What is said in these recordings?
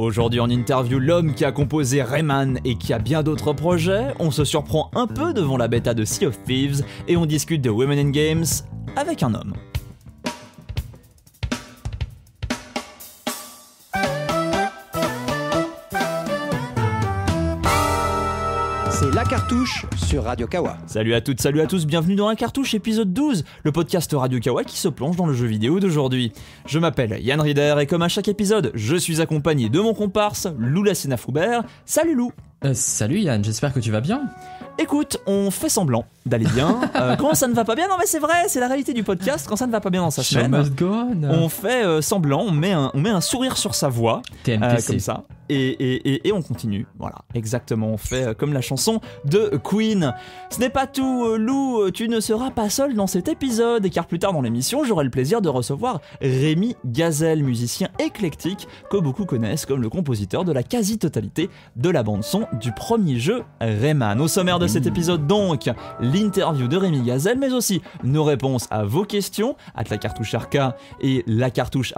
Aujourd'hui on interview, l'homme qui a composé Rayman et qui a bien d'autres projets, on se surprend un peu devant la bêta de Sea of Thieves et on discute de Women in Games avec un homme. Cartouche sur Radio Kawa. Salut à toutes, salut à tous, bienvenue dans Un Cartouche épisode 12, le podcast Radio Kawa qui se plonge dans le jeu vidéo d'aujourd'hui. Je m'appelle Yann Rieder et comme à chaque épisode, je suis accompagné de mon comparse Lula Foubert. Salut Lou euh, Salut Yann, j'espère que tu vas bien. Écoute, on fait semblant d'aller bien. Euh, quand ça ne va pas bien, non mais c'est vrai, c'est la réalité du podcast. Quand ça ne va pas bien dans sa chaîne on fait euh, semblant, on met, un, on met un sourire sur sa voix, euh, comme ça, et, on continue. Voilà, exactement, on fait comme la chanson de Queen. Ce n'est pas tout, Lou, tu ne seras pas seul dans cet épisode, car plus tard dans l'émission, j'aurai le plaisir de recevoir Rémi Gazelle, musicien éclectique que beaucoup connaissent comme le compositeur de la quasi-totalité de la bande son du premier jeu Rayman. Au sommaire de cet mmh. épisode donc, l'interview de Rémi Gazelle, mais aussi nos réponses à vos questions, à la cartouche arca et la cartouche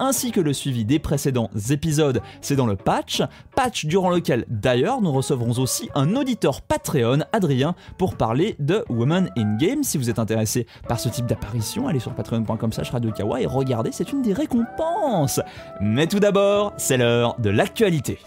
ainsi que le suivi des précédents épisodes, c'est dans le patch, patch durant lequel d'ailleurs nous recevrons aussi un auditeur Patreon, Adrien, pour parler de Women in Game. Si vous êtes intéressé par ce type d'apparition, allez sur patreon.com slash et regardez, c'est une des récompenses. Mais tout d'abord, c'est l'heure de l'actualité.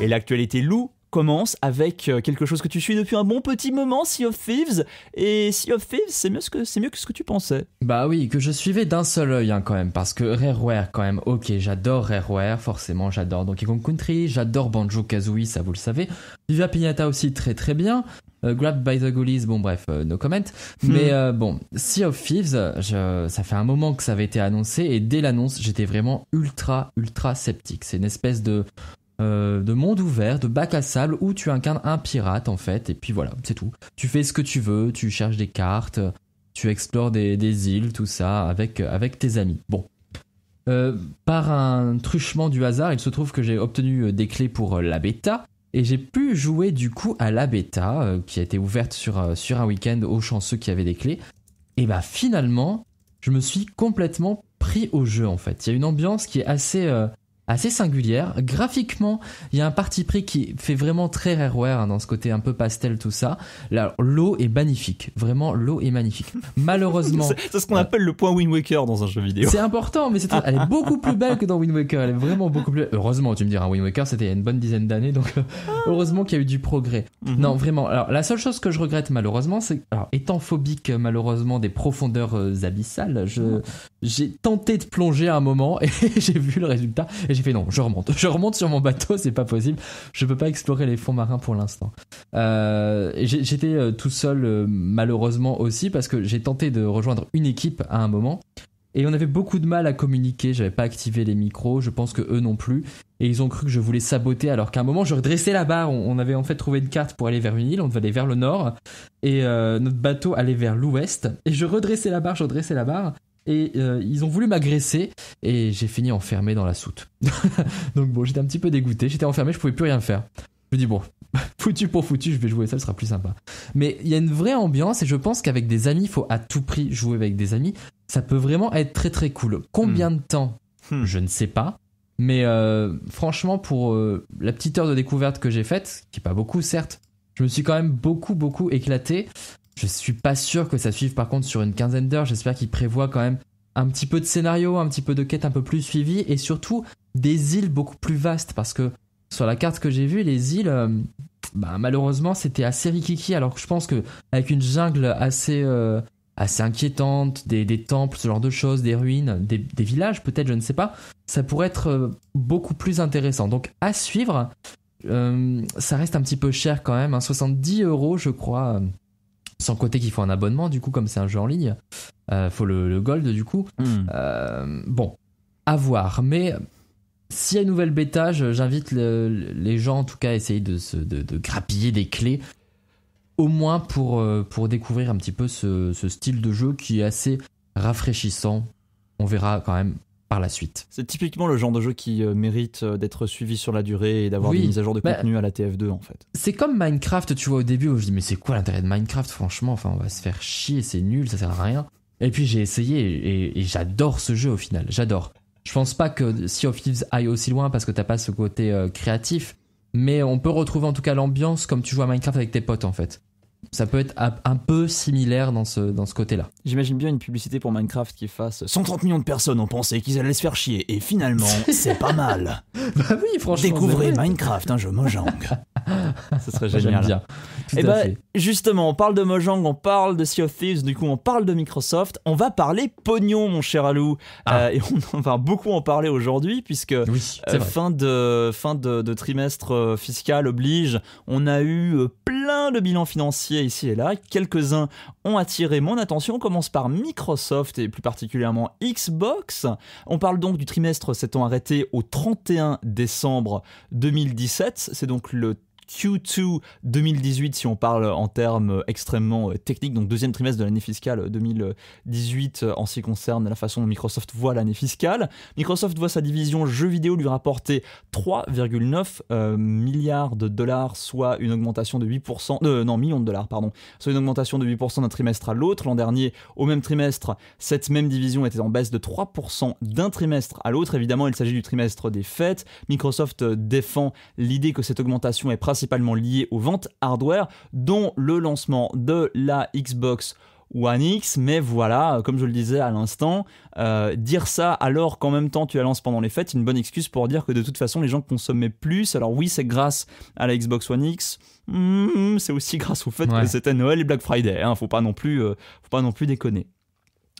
Et l'actualité loue commence avec euh, quelque chose que tu suis depuis un bon petit moment, Sea of Thieves. Et Sea of Thieves, c'est mieux, ce mieux, que ce que tu pensais. Bah oui, que je suivais d'un seul œil hein, quand même, parce que Rareware quand même, ok, j'adore Rareware, forcément j'adore Donkey Kong Country, j'adore Banjo Kazooie, ça vous le savez. Viva Pinata aussi très très bien. Euh, Grab by the Ghoulies, bon bref, euh, no comment. Hmm. Mais bon, Sea of Thieves, ça fait un moment que ça avait été annoncé et dès l'annonce, j'étais vraiment ultra ultra sceptique. C'est une espèce de euh, de monde ouvert, de bac à sable où tu incarnes un pirate en fait, et puis voilà, c'est tout. Tu fais ce que tu veux, tu cherches des cartes, tu explores des, îles, tout ça, avec, avec tes amis. Bon. Euh, par un truchement du hasard, il se trouve que j'ai obtenu euh, des clés pour la bêta, et j'ai pu jouer du coup à la bêta, qui a été ouverte sur, sur un week-end aux chanceux qui avaient des clés. Et bah finalement, je me suis complètement pris au jeu en fait. Il y a une ambiance qui est assez assez singulière. Graphiquement, il y a un parti pris qui fait vraiment très rareware hein, dans ce côté un peu pastel tout ça. L'eau est magnifique, vraiment l'eau est magnifique. Malheureusement, c'est ce qu'on euh, appelle le point Wind Waker dans un jeu vidéo. C'est important, mais c'est elle est beaucoup plus belle que dans Wind Waker. Elle est vraiment beaucoup plus. Heureusement, tu me diras, Wind Waker, c'était il y a une bonne dizaine d'années, donc euh, ah. heureusement qu'il y a eu du progrès. Mhm. Non, vraiment. Alors la seule chose que je regrette malheureusement, c'est étant phobique malheureusement des profondeurs euh, abyssales, je ah j'ai tenté de plonger à un moment et j'ai vu le résultat et j'ai fait non, je remonte. Je remonte sur mon bateau, c'est pas possible. Je peux pas explorer les fonds marins pour l'instant. Euh, j'étais euh, tout seul euh, malheureusement aussi parce que j'ai tenté de rejoindre une équipe à un moment. Et on avait beaucoup de mal à communiquer, j'avais pas activé les micros, je pense que eux non plus. Et ils ont cru que je voulais saboter alors qu'à un moment je redressais la barre, on avait en fait trouvé une carte pour aller vers une île, on devait aller vers le nord. Et notre bateau allait vers l'ouest. Et je redressais la barre, je redressais la barre et euh, ils ont voulu m'agresser et j'ai fini enfermé dans la soute. Donc bon, j'étais un petit peu dégoûté, j'étais enfermé, je pouvais plus rien faire. Je me dis bon, foutu pour foutu, je vais jouer ça, ce sera plus sympa. Mais il y a une vraie ambiance et je pense qu'avec des amis, il faut à tout prix jouer avec des amis. Ça peut vraiment être très très cool. Combien hmm. de temps hmm. Je ne sais pas. Mais euh, franchement, pour euh, la petite heure de découverte que j'ai faite, qui n'est pas beaucoup certes, je me suis quand même beaucoup beaucoup éclaté. Je suis pas sûr que ça suive par contre sur une quinzaine d'heures. J'espère qu'il prévoit quand même un petit peu de scénario, un petit peu de quête un peu plus suivie et surtout des îles beaucoup plus vastes parce que sur la carte que j'ai vue, les îles, euh, bah, malheureusement, c'était assez rikiki. Alors que je pense que avec une jungle assez euh, assez inquiétante, des, temples, ce genre de choses, des ruines, des, des villages, peut-être, je ne sais pas, ça pourrait être euh, beaucoup plus intéressant. Donc à suivre. ça reste un petit peu cher quand même, 70 hein, euros je crois sans côté qu'il faut un abonnement, du coup, comme c'est un jeu en ligne, euh, faut le, gold, du coup. Hmm. Euh, bon, à voir. Mais s'il y a une nouvelle bêta, j'invite les gens, en tout cas, à essayer de, de, grappiller des clés, au moins pour, euh, pour découvrir un petit peu ce style de jeu qui est assez rafraîchissant. On verra quand même par la suite. C'est typiquement le genre de jeu qui euh, mérite euh, d'être suivi sur la durée et d'avoir une des mises à jour de bah, contenu à la TF2 en fait. C'est comme Minecraft, tu vois, au début où je dis mais c'est quoi l'intérêt de Minecraft franchement, enfin on va se faire chier, c'est nul, ça sert à rien. Et puis j'ai essayé et, j'adore ce jeu au final, j'adore. Je pense pas que Sea of Thieves aille aussi loin parce que t'as pas ce côté euh, créatif, mais on peut retrouver en tout cas l'ambiance comme tu joues à Minecraft avec tes potes en fait ça peut être un peu similaire dans ce, dans ce côté-là. J'imagine bien une publicité pour Minecraft qui fasse 130 millions de personnes ont pensé qu'ils allaient se faire chier et finalement, c'est pas mal. bah oui, franchement. Découvrez Minecraft, un hein, jeu Mojang. Ça serait génial. et bah, eh ben, justement, on parle de Mojang, on parle de Sea of Thieves, du coup, on parle de Microsoft. On va parler pognon, mon cher Alou. Ah. Euh, et on va beaucoup en parler aujourd'hui puisque euh, fin, de, fin de, de trimestre euh, fiscal oblige, on a eu le de financier ici et là. Quelques-uns ont attiré mon attention. On commence par Microsoft et plus particulièrement Xbox. On parle donc du trimestre s'étant arrêté au 31 décembre 2017. C'est donc le Q2 2018 si on parle en termes extrêmement euh, techniques, donc deuxième trimestre de l'année fiscale 2018 euh, euh, en ce qui concerne la façon dont Microsoft voit l'année fiscale. Microsoft voit sa division jeux vidéo lui rapporter 3,9 milliards de dollars, soit une augmentation de 8%, non, millions de dollars, pardon, soit une augmentation de 8% d'un trimestre à l'autre. L'an dernier, au même trimestre, cette même division était en baisse de 3% d'un trimestre à l'autre. Évidemment, il s'agit du trimestre des fêtes. Microsoft défend l'idée que cette augmentation est presque principalement liées aux ventes hardware, dont le lancement de la Xbox One X, mais voilà, euh, comme je le disais à l'instant, euh, dire ça alors qu'en même temps tu la lances pendant les fêtes, une bonne excuse pour dire que de toute façon les gens consommaient plus. Alors oui, c'est grâce à la Xbox One X, hmm, c'est aussi grâce au fait que c'était Noël et Black Friday. Hein. faut non plus, euh, faut pas non plus déconner.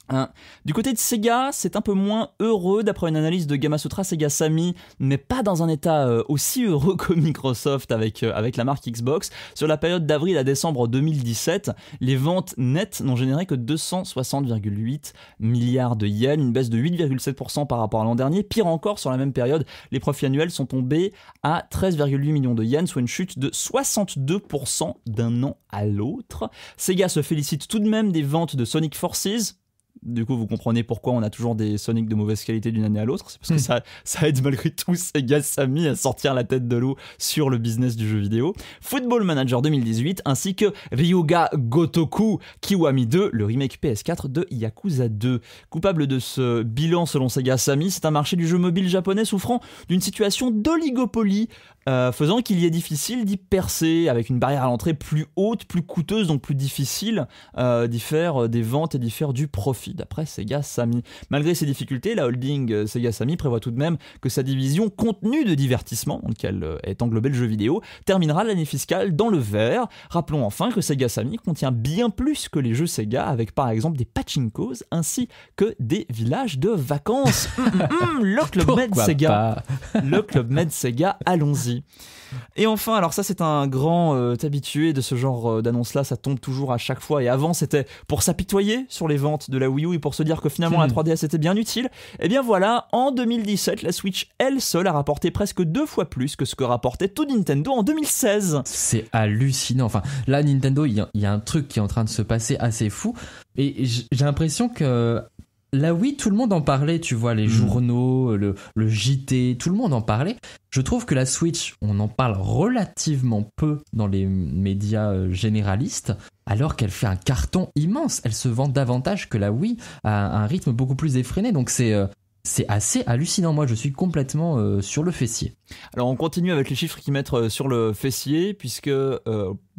Hein. Du côté de Sega, c'est un peu moins heureux d'après une analyse de Gamma Sutra. Sega Sammy, mais pas dans un état euh, aussi heureux que Microsoft avec, euh, avec la marque Xbox. Sur la période d'avril à décembre 2017, les ventes nettes n'ont généré que 260,8 milliards de yens, une baisse de 8,7% par rapport à l'an dernier. Pire encore, sur la même période, les profits annuels sont tombés à 13,8 millions de yens, soit une chute de 62% d'un an à l'autre. Sega se félicite tout de même des ventes de Sonic Forces, du coup, vous comprenez pourquoi on a toujours des Sonic de mauvaise qualité d'une année à l'autre. C'est parce que hmm. ça, aide malgré tout Sega Samy à sortir la tête de l'eau sur le business du jeu vidéo. Football Manager 2018, ainsi que Ryuga Gotoku Kiwami 2, le remake PS4 de Yakuza 2. Coupable de ce bilan selon Sega Sammy, c'est un marché du jeu mobile japonais souffrant d'une situation d'oligopolie euh, faisant qu'il y est difficile d'y percer, avec une barrière à l'entrée plus haute, plus coûteuse, donc plus difficile, euh, d'y faire euh, des ventes et d'y faire du profit d'après Sega Samy. Malgré ces difficultés, la holding euh, Sega Samy prévoit tout de même que sa division contenu de divertissement, dans lequel euh, est englobé le jeu vidéo, terminera l'année fiscale dans le vert. Rappelons enfin que Sega Samy contient bien plus que les jeux Sega avec par exemple des pachinkos ainsi que des villages de vacances. Hum, le Club Med Sega. le Club Med Sega, allons-y. Et enfin, alors ça c'est un grand euh, habitué de ce genre d'annonce là, ça tombe toujours à chaque fois et avant c'était pour s'apitoyer sur les ventes de la oui, oui, pour se dire que finalement la 3DS hmm. était bien utile, et eh bien voilà, en 2017, la Switch elle seule a rapporté presque deux fois plus que ce que rapportait tout Nintendo en 2016. C'est hallucinant. Enfin, là, Nintendo, il y, a un truc qui est en train de se passer assez fou. Et j'ai l'impression que la Wii, tout le monde en parlait, tu vois, les hmm. journaux, le, le, JT, tout le monde en parlait. Je trouve que la Switch, on en parle relativement peu dans les médias euh, généralistes, alors qu'elle fait un carton immense. Elle se vend davantage que la Wii à un rythme beaucoup plus effréné. Donc c'est euh, c'est assez hallucinant. Moi, je suis complètement euh, sur le fessier. Alors, on continue avec les chiffres qui mettent euh, sur le fessier, puisque, euh,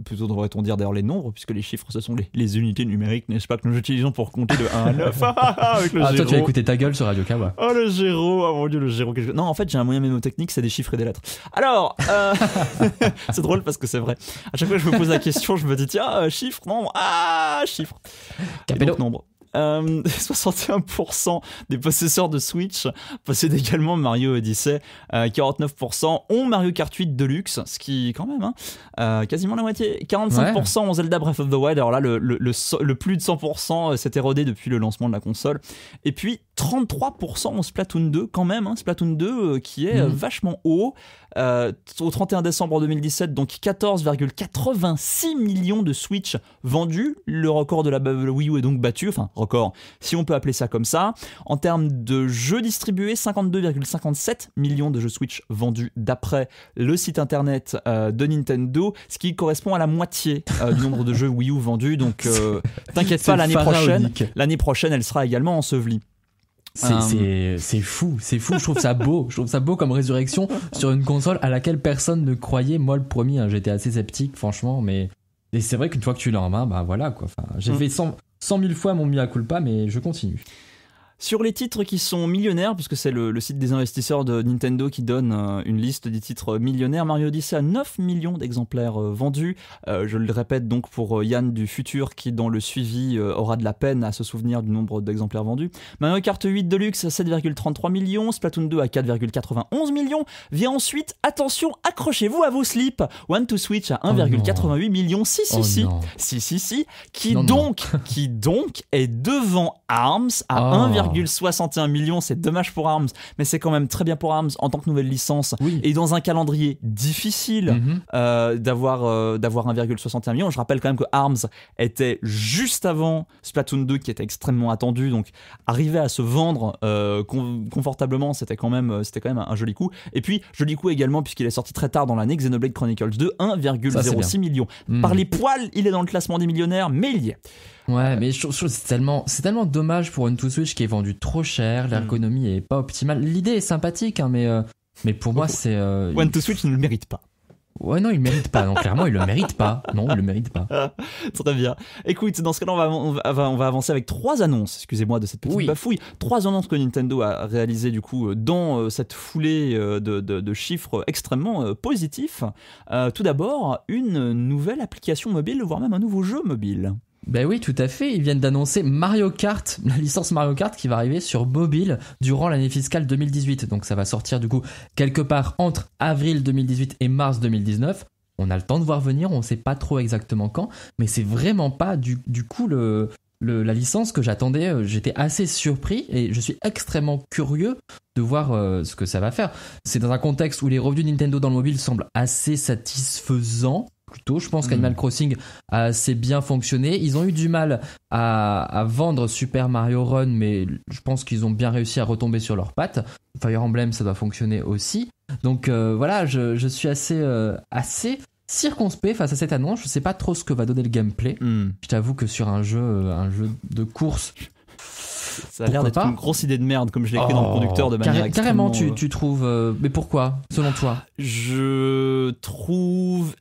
plutôt devrait-on dire d'ailleurs les nombres, puisque les chiffres, ce sont les, unités numériques, n'est-ce pas, que nous utilisons pour compter de 1 à 9. avec le ah, toi, tu as écouté ta gueule sur Radio Kawa. Oh, le zéro, oh, mon dieu, le 0. Non, en fait, j'ai un moyen mnémotechnique, c'est des chiffres et des lettres. Alors, c'est drôle parce que c'est vrai. À chaque fois que je me pose la question, je me dis, tiens, chiffre, nombre, ah, chiffre. Capello. nombre. 61% euh, des possesseurs de Switch possèdent également Mario Odyssey. 49% euh, ont Mario Kart 8 Deluxe, ce qui, quand même, hein, euh, quasiment la moitié. 45% ont Zelda Breath of the Wild. Alors là, le plus de 100% s'est érodé depuis le lancement de la console. Et puis, 33% en Splatoon 2 quand même, hein, Splatoon 2 euh, qui est euh, mhm. vachement haut. Euh, au 31 décembre 2017, donc 14,86 millions de Switch vendus. Le record de la Wii U est donc battu, enfin record, si on peut appeler ça comme ça. En termes de jeux distribués, 52,57 millions de jeux Switch vendus d'après le site internet de Nintendo, ce qui correspond à la moitié du nombre de jeux Wii U vendus. Donc t'inquiète pas, l'année prochaine, l'année prochaine, elle sera également ensevelie. Euh, c'est fou, c'est fou. Je trouve ça beau. Je trouve ça beau comme résurrection sur une console à laquelle personne ne croyait. Moi, le premier, hein, j'étais assez sceptique, franchement. Mais c'est vrai qu'une fois que tu l'as en main, bah voilà quoi. Enfin, j'ai mm. fait 100, 000 fois mon mia culpa, mais je continue. Sur les titres qui sont millionnaires, puisque c'est le, site des investisseurs de Nintendo qui donne euh, une liste des titres millionnaires, Mario Odyssey a 9 millions d'exemplaires euh, vendus. Euh, je le répète donc pour Yann du futur qui dans le suivi aura de la peine à se souvenir du nombre d'exemplaires vendus. Mario Kart 8 Deluxe à 7,33 millions, Splatoon 2 à 4,91 millions. Vient ensuite, attention, accrochez-vous à vos slips, One to Switch à 1,88 millions, si oh si, si. si qui donc, qui donc est devant Arms à 1,88 1,61 million, c'est dommage pour Arms, mais c'est quand même très bien pour Arms en tant que nouvelle licence. Et dans un calendrier difficile mhm. euh, d'avoir euh, d'avoir 1,61 million, je rappelle quand même que Arms était juste avant Splatoon 2 qui était extrêmement attendu, donc arriver à se vendre euh, confortablement, c'était quand même c'était quand même un, joli coup. Et puis joli coup également puisqu'il est sorti très tard dans l'année, Xenoblade Chronicles 2, 1,06 million. Par les poils, il est dans le classement des millionnaires, mais il y est. Ouais, euh, mais c'est tellement, c'est tellement dommage pour une 2 Switch qui est vendu trop cher, mm. l'ergonomie est pas optimale. L'idée est sympathique, hein, mais euh, mais pour moi c'est. Euh, One 2 Switch ne le mérite pas. Ouais, non, il mérite pas. Non, clairement, il le mérite pas. Non, il le mérite pas. Ah, très bien. Écoute, dans ce cas-là, on, on va, avancer avec trois annonces. Excusez-moi de cette petite bafouille. Trois annonces que Nintendo a réalisées, du coup, dans cette foulée de, chiffres extrêmement positifs. tout d'abord, une nouvelle application mobile, voire même un nouveau jeu mobile. Ben oui, tout à fait. Ils viennent d'annoncer Mario Kart, la licence Mario Kart qui va arriver sur mobile durant l'année fiscale 2018. Donc ça va sortir du coup quelque part entre avril 2018 et mars 2019. On a le temps de voir venir, on ne sait pas trop exactement quand, mais c'est vraiment pas du, coup le, la licence que j'attendais. Euh, j'étais assez surpris et je suis extrêmement curieux de voir euh, ce que ça va faire. C'est dans un contexte où les revenus Nintendo dans le mobile semblent assez satisfaisants plutôt. Je pense qu'Animal hmm. Crossing a assez bien fonctionné. Ils ont eu du mal à, vendre Super Mario Run, mais je pense qu'ils ont bien réussi à retomber sur leurs pattes. Fire Emblem, ça doit fonctionner aussi. Donc euh, voilà, je, suis assez, euh, assez circonspect face à cette annonce. Je ne sais pas trop ce que va donner le gameplay. Hmm. Je t'avoue que sur un jeu, euh, un jeu de course, ça a l'air d'être une grosse idée de merde, comme je l'ai écrit dans le oh. conducteur de Carrément, tu, trouves. mais pourquoi, selon toi Je trouve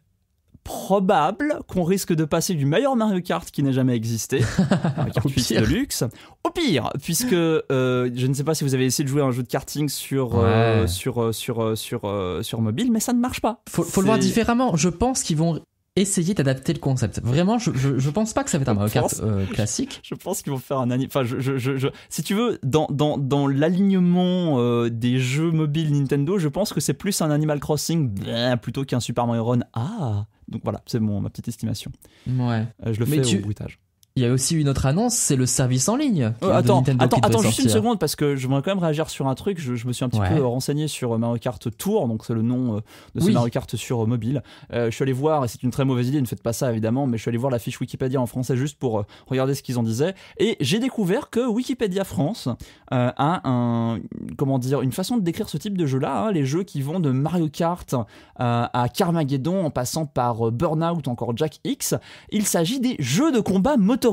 probable qu'on risque de passer du meilleur Mario Kart qui n'ait jamais existé, Mario Kart de luxe, au pire, puisque euh, je ne sais pas si vous avez essayé de jouer un jeu de karting sur, euh, sur, euh, sur, sur, sur, mobile, mais ça ne marche pas. Faut, faut le voir différemment. Je pense qu'ils vont Essayez d'adapter le concept. Vraiment, je, je, pense pas que ça va être un Mario Kart euh, classique. Je pense qu'ils vont faire un anime. Enfin, je, je, si tu veux, dans, dans, l'alignement euh, des jeux mobiles Nintendo, je pense que c'est plus un Animal Crossing ben, plutôt qu'un Super Mario Run. Ah Donc voilà, c'est ma petite estimation. Ouais. Euh, je le fais au bruitage. Il y a aussi une autre annonce, c'est le service en ligne. Euh, attends, attends, attends juste une seconde parce que je voudrais quand même réagir sur un truc. Je, me suis un petit peu renseigné sur euh, Mario Kart Tour, donc c'est le nom euh, de ce Mario Kart sur mobile. je suis allé voir, et c'est une très mauvaise idée, ne faites pas ça évidemment, mais je suis allé voir la fiche Wikipédia en français juste pour regarder ce qu'ils en disaient. Et j'ai découvert que Wikipédia France a un, comment dire, une façon de décrire ce type de jeu-là, hein, les jeux qui vont de Mario Kart à Carmageddon en passant par Burnout, encore Jack X. Il s'agit des jeux de combat moto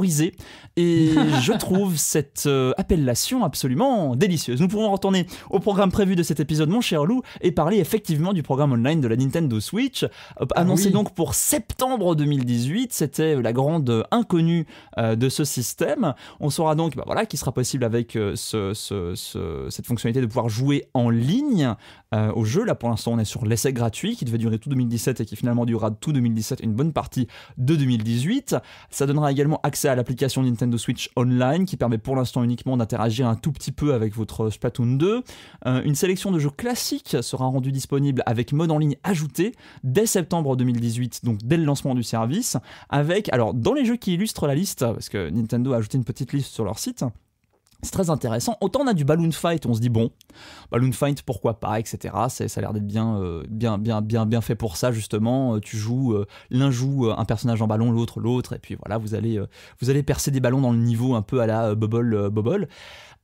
et je trouve cette euh, appellation absolument délicieuse. Nous pouvons retourner au programme prévu de cet épisode, mon cher Lou, et parler effectivement du programme online de la Nintendo Switch, ah annoncé donc pour septembre 2018. C'était la grande inconnue euh, de ce système. On saura donc bah voilà, qu'il sera possible avec euh, cette fonctionnalité de pouvoir jouer en ligne au jeu. Là, pour l'instant, on est sur l'essai gratuit qui devait durer tout 2017 et qui finalement durera tout 2017, une bonne partie de 2018. Ça donnera également accès à l'application Nintendo Switch Online qui permet pour l'instant uniquement d'interagir un tout petit peu avec votre Splatoon 2. Euh, une sélection de jeux classiques sera rendue disponible avec mode en ligne ajouté dès septembre 2018, donc dès le lancement du service, avec, alors dans les jeux qui illustrent la liste, parce que Nintendo a ajouté une petite liste sur leur site, c'est très intéressant. Autant on a du balloon fight, on se dit bon, balloon fight pourquoi pas, etc. Ça a l'air d'être euh, bien, bien, bien, bien, fait pour ça justement. Euh, tu joues, euh, l'un joue un personnage en ballon, l'autre l'autre, et puis voilà, vous allez, vous allez percer des ballons dans le niveau un peu à la bubble, bubble.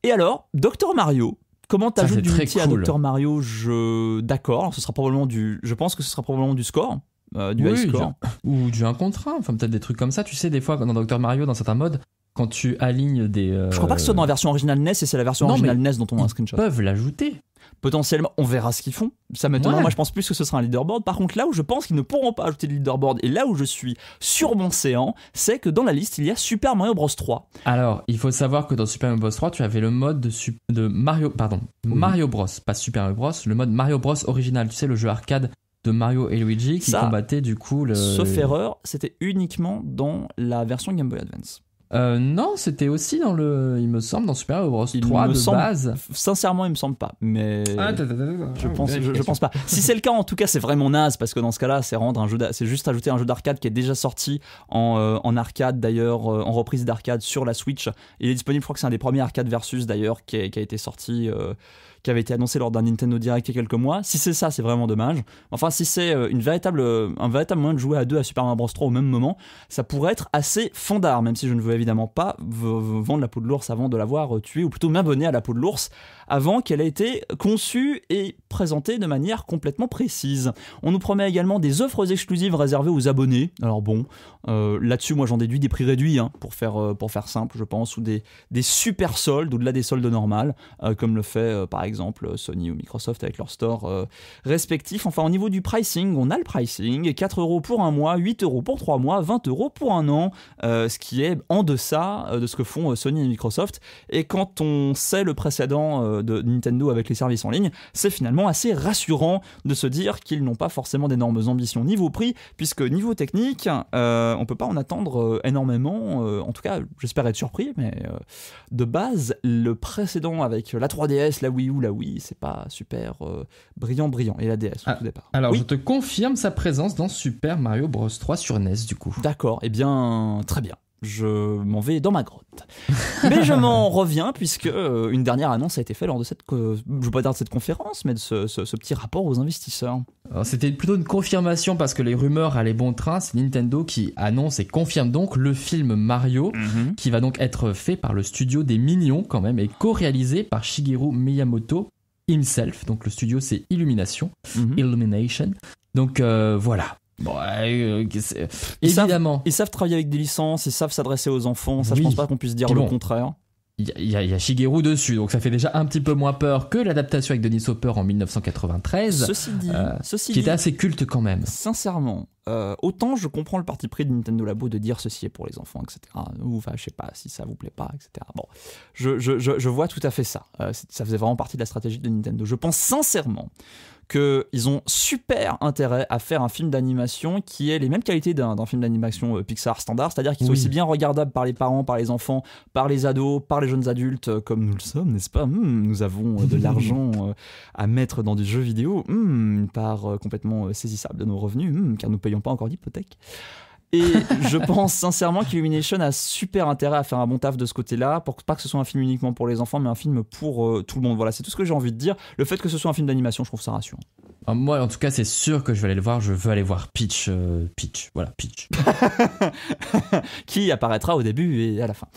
Et alors, Docteur Mario, Comment t'ajoutes du multi à Dr Mario Je d'accord, ce sera probablement du. Je pense que ce sera probablement du score. du high score. ou du un contre enfin peut-être des trucs comme ça. Tu sais, des fois, dans Docteur Mario, dans certains modes, quand tu alignes des. Euh, je crois pas que ce soit dans la version originale NES et c'est la version originale NES e dont on a un screenshot. Ils peuvent l'ajouter. Potentiellement, on verra ce qu'ils font. Ça m'étonne. Moi, je pense plus que ce sera un leaderboard. Par contre, là où je pense qu'ils ne pourront pas ajouter de leaderboard et là où je suis sur mon séant, c'est que dans la liste, il y a Super Mario Bros 3. Alors, il faut savoir que dans Super Mario Bros 3, tu avais le mode de, Mario, pardon, Mario Bros, pas Super Mario Bros, le mode Mario Bros original. Tu sais, le jeu arcade de Mario et Luigi qui Ça, combattait du coup le. Sauf erreur, c'était uniquement dans la version Game Boy Advance. Euh, non, c'était aussi dans le, il me semble, dans Super Mario Bros. 3 de base. Sincèrement, il me semble pas. Mais ah, je ah, pense, pas. Si c'est le cas, en tout cas, c'est vraiment naze parce que dans ce cas-là, c'est rendre un jeu, c'est juste ajouter un jeu d'arcade qui est déjà sorti en, euh, arcade d'ailleurs, euh, en reprise d'arcade sur la Switch. Il est disponible, je crois que c'est un des premiers arcade versus d'ailleurs qui, a été sorti qui avait été annoncé lors d'un Nintendo Direct il y a quelques mois. Si c'est ça, c'est vraiment dommage. Enfin, si c'est euh, une véritable, euh, un véritable moyen de jouer à deux à Super Mario Bros 3 au même moment, ça pourrait être assez fondard, même si je ne veux évidemment pas vendre la peau de l'ours avant de l'avoir euh, tué, ou plutôt m'abonner à la peau de l'ours avant qu'elle ait été conçue et présentée de manière complètement précise. On nous promet également des offres exclusives réservées aux abonnés. Alors bon, là-dessus, moi j'en déduis des prix réduits, hein, pour, faire, pour faire simple, je pense, ou des, des super soldes au-delà des soldes normales, comme le fait par exemple exemple euh, Sony ou Microsoft avec leur store euh, respectifs, Enfin, au niveau du pricing, on a le pricing 4 euros pour un mois, 8 euros pour 3 mois, 20 euros pour un an, euh, ce qui est en deçà de ce que font Sony et Microsoft. Et quand on sait le précédent de Nintendo avec les services en ligne, c'est finalement assez rassurant de se dire qu'ils n'ont pas forcément d'énormes ambitions niveau prix, puisque niveau technique, on on peut pas en attendre énormément. en tout cas, j'espère être surpris, mais de base, le précédent avec la 3DS, la Wii U là oui, c'est pas super euh, brillant, brillant. Et la DS au ah, tout départ. Alors je te confirme sa présence dans Super Mario Bros 3 sur NES du coup. D'accord, et eh bien très bien je m'en vais dans ma grotte. mais je m'en reviens puisque euh, une dernière annonce a été faite lors de cette, je pas dire de cette conférence, mais de ce, petit rapport aux investisseurs. C'était plutôt une confirmation parce que les rumeurs allaient bon train. C'est Nintendo qui annonce et confirme donc le film Mario, mhm. qui va donc être fait par le studio des Minions quand même et co-réalisé par Shigeru Miyamoto himself. Donc le studio c'est Illumination, mhm. Illumination. Donc euh, voilà, euh, ils Évidemment. Savent, ils savent travailler avec des licences, ils savent s'adresser aux enfants. Ça, je pense pas qu'on puisse dire le contraire. Il y, a Shigeru dessus, donc ça fait déjà un petit peu moins peur que l'adaptation avec Denis Hopper en 1993. Ceci dit, euh, qui était assez culte quand même. Sincèrement, euh, autant je comprends le parti pris de Nintendo Labo de dire ceci est pour les enfants, etc. Ou je sais pas si ça vous plaît pas, etc. Bon, je, je, vois tout à fait ça. ça faisait vraiment partie de la stratégie de Nintendo. Je pense sincèrement qu'ils ont super intérêt à faire un film d'animation qui ait les mêmes qualités d'un film d'animation euh, Pixar standard, c'est-à-dire qu'ils sont aussi bien regardables par les parents, par les enfants, par les ados, par les jeunes adultes, euh, comme nous le sommes, n'est-ce pas hmm, Nous avons euh, de l'argent à mettre dans des jeux vidéo, hmm, une part complètement saisissable de nos revenus, hmm, car nous ne payons pas encore d'hypothèque. Et je pense sincèrement qu'Illumination a super intérêt à faire un bon taf de ce côté-là, pour pas que ce soit un film uniquement pour les enfants, mais un film pour euh, tout le monde. Voilà, c'est tout ce que j'ai envie de dire. Le fait que ce soit un film d'animation, je trouve ça rassurant. Ah, moi, en tout cas, c'est sûr que je vais aller le voir. Je veux aller voir Peach. Euh, Peach, voilà, Peach. Qui apparaîtra au début et à la fin.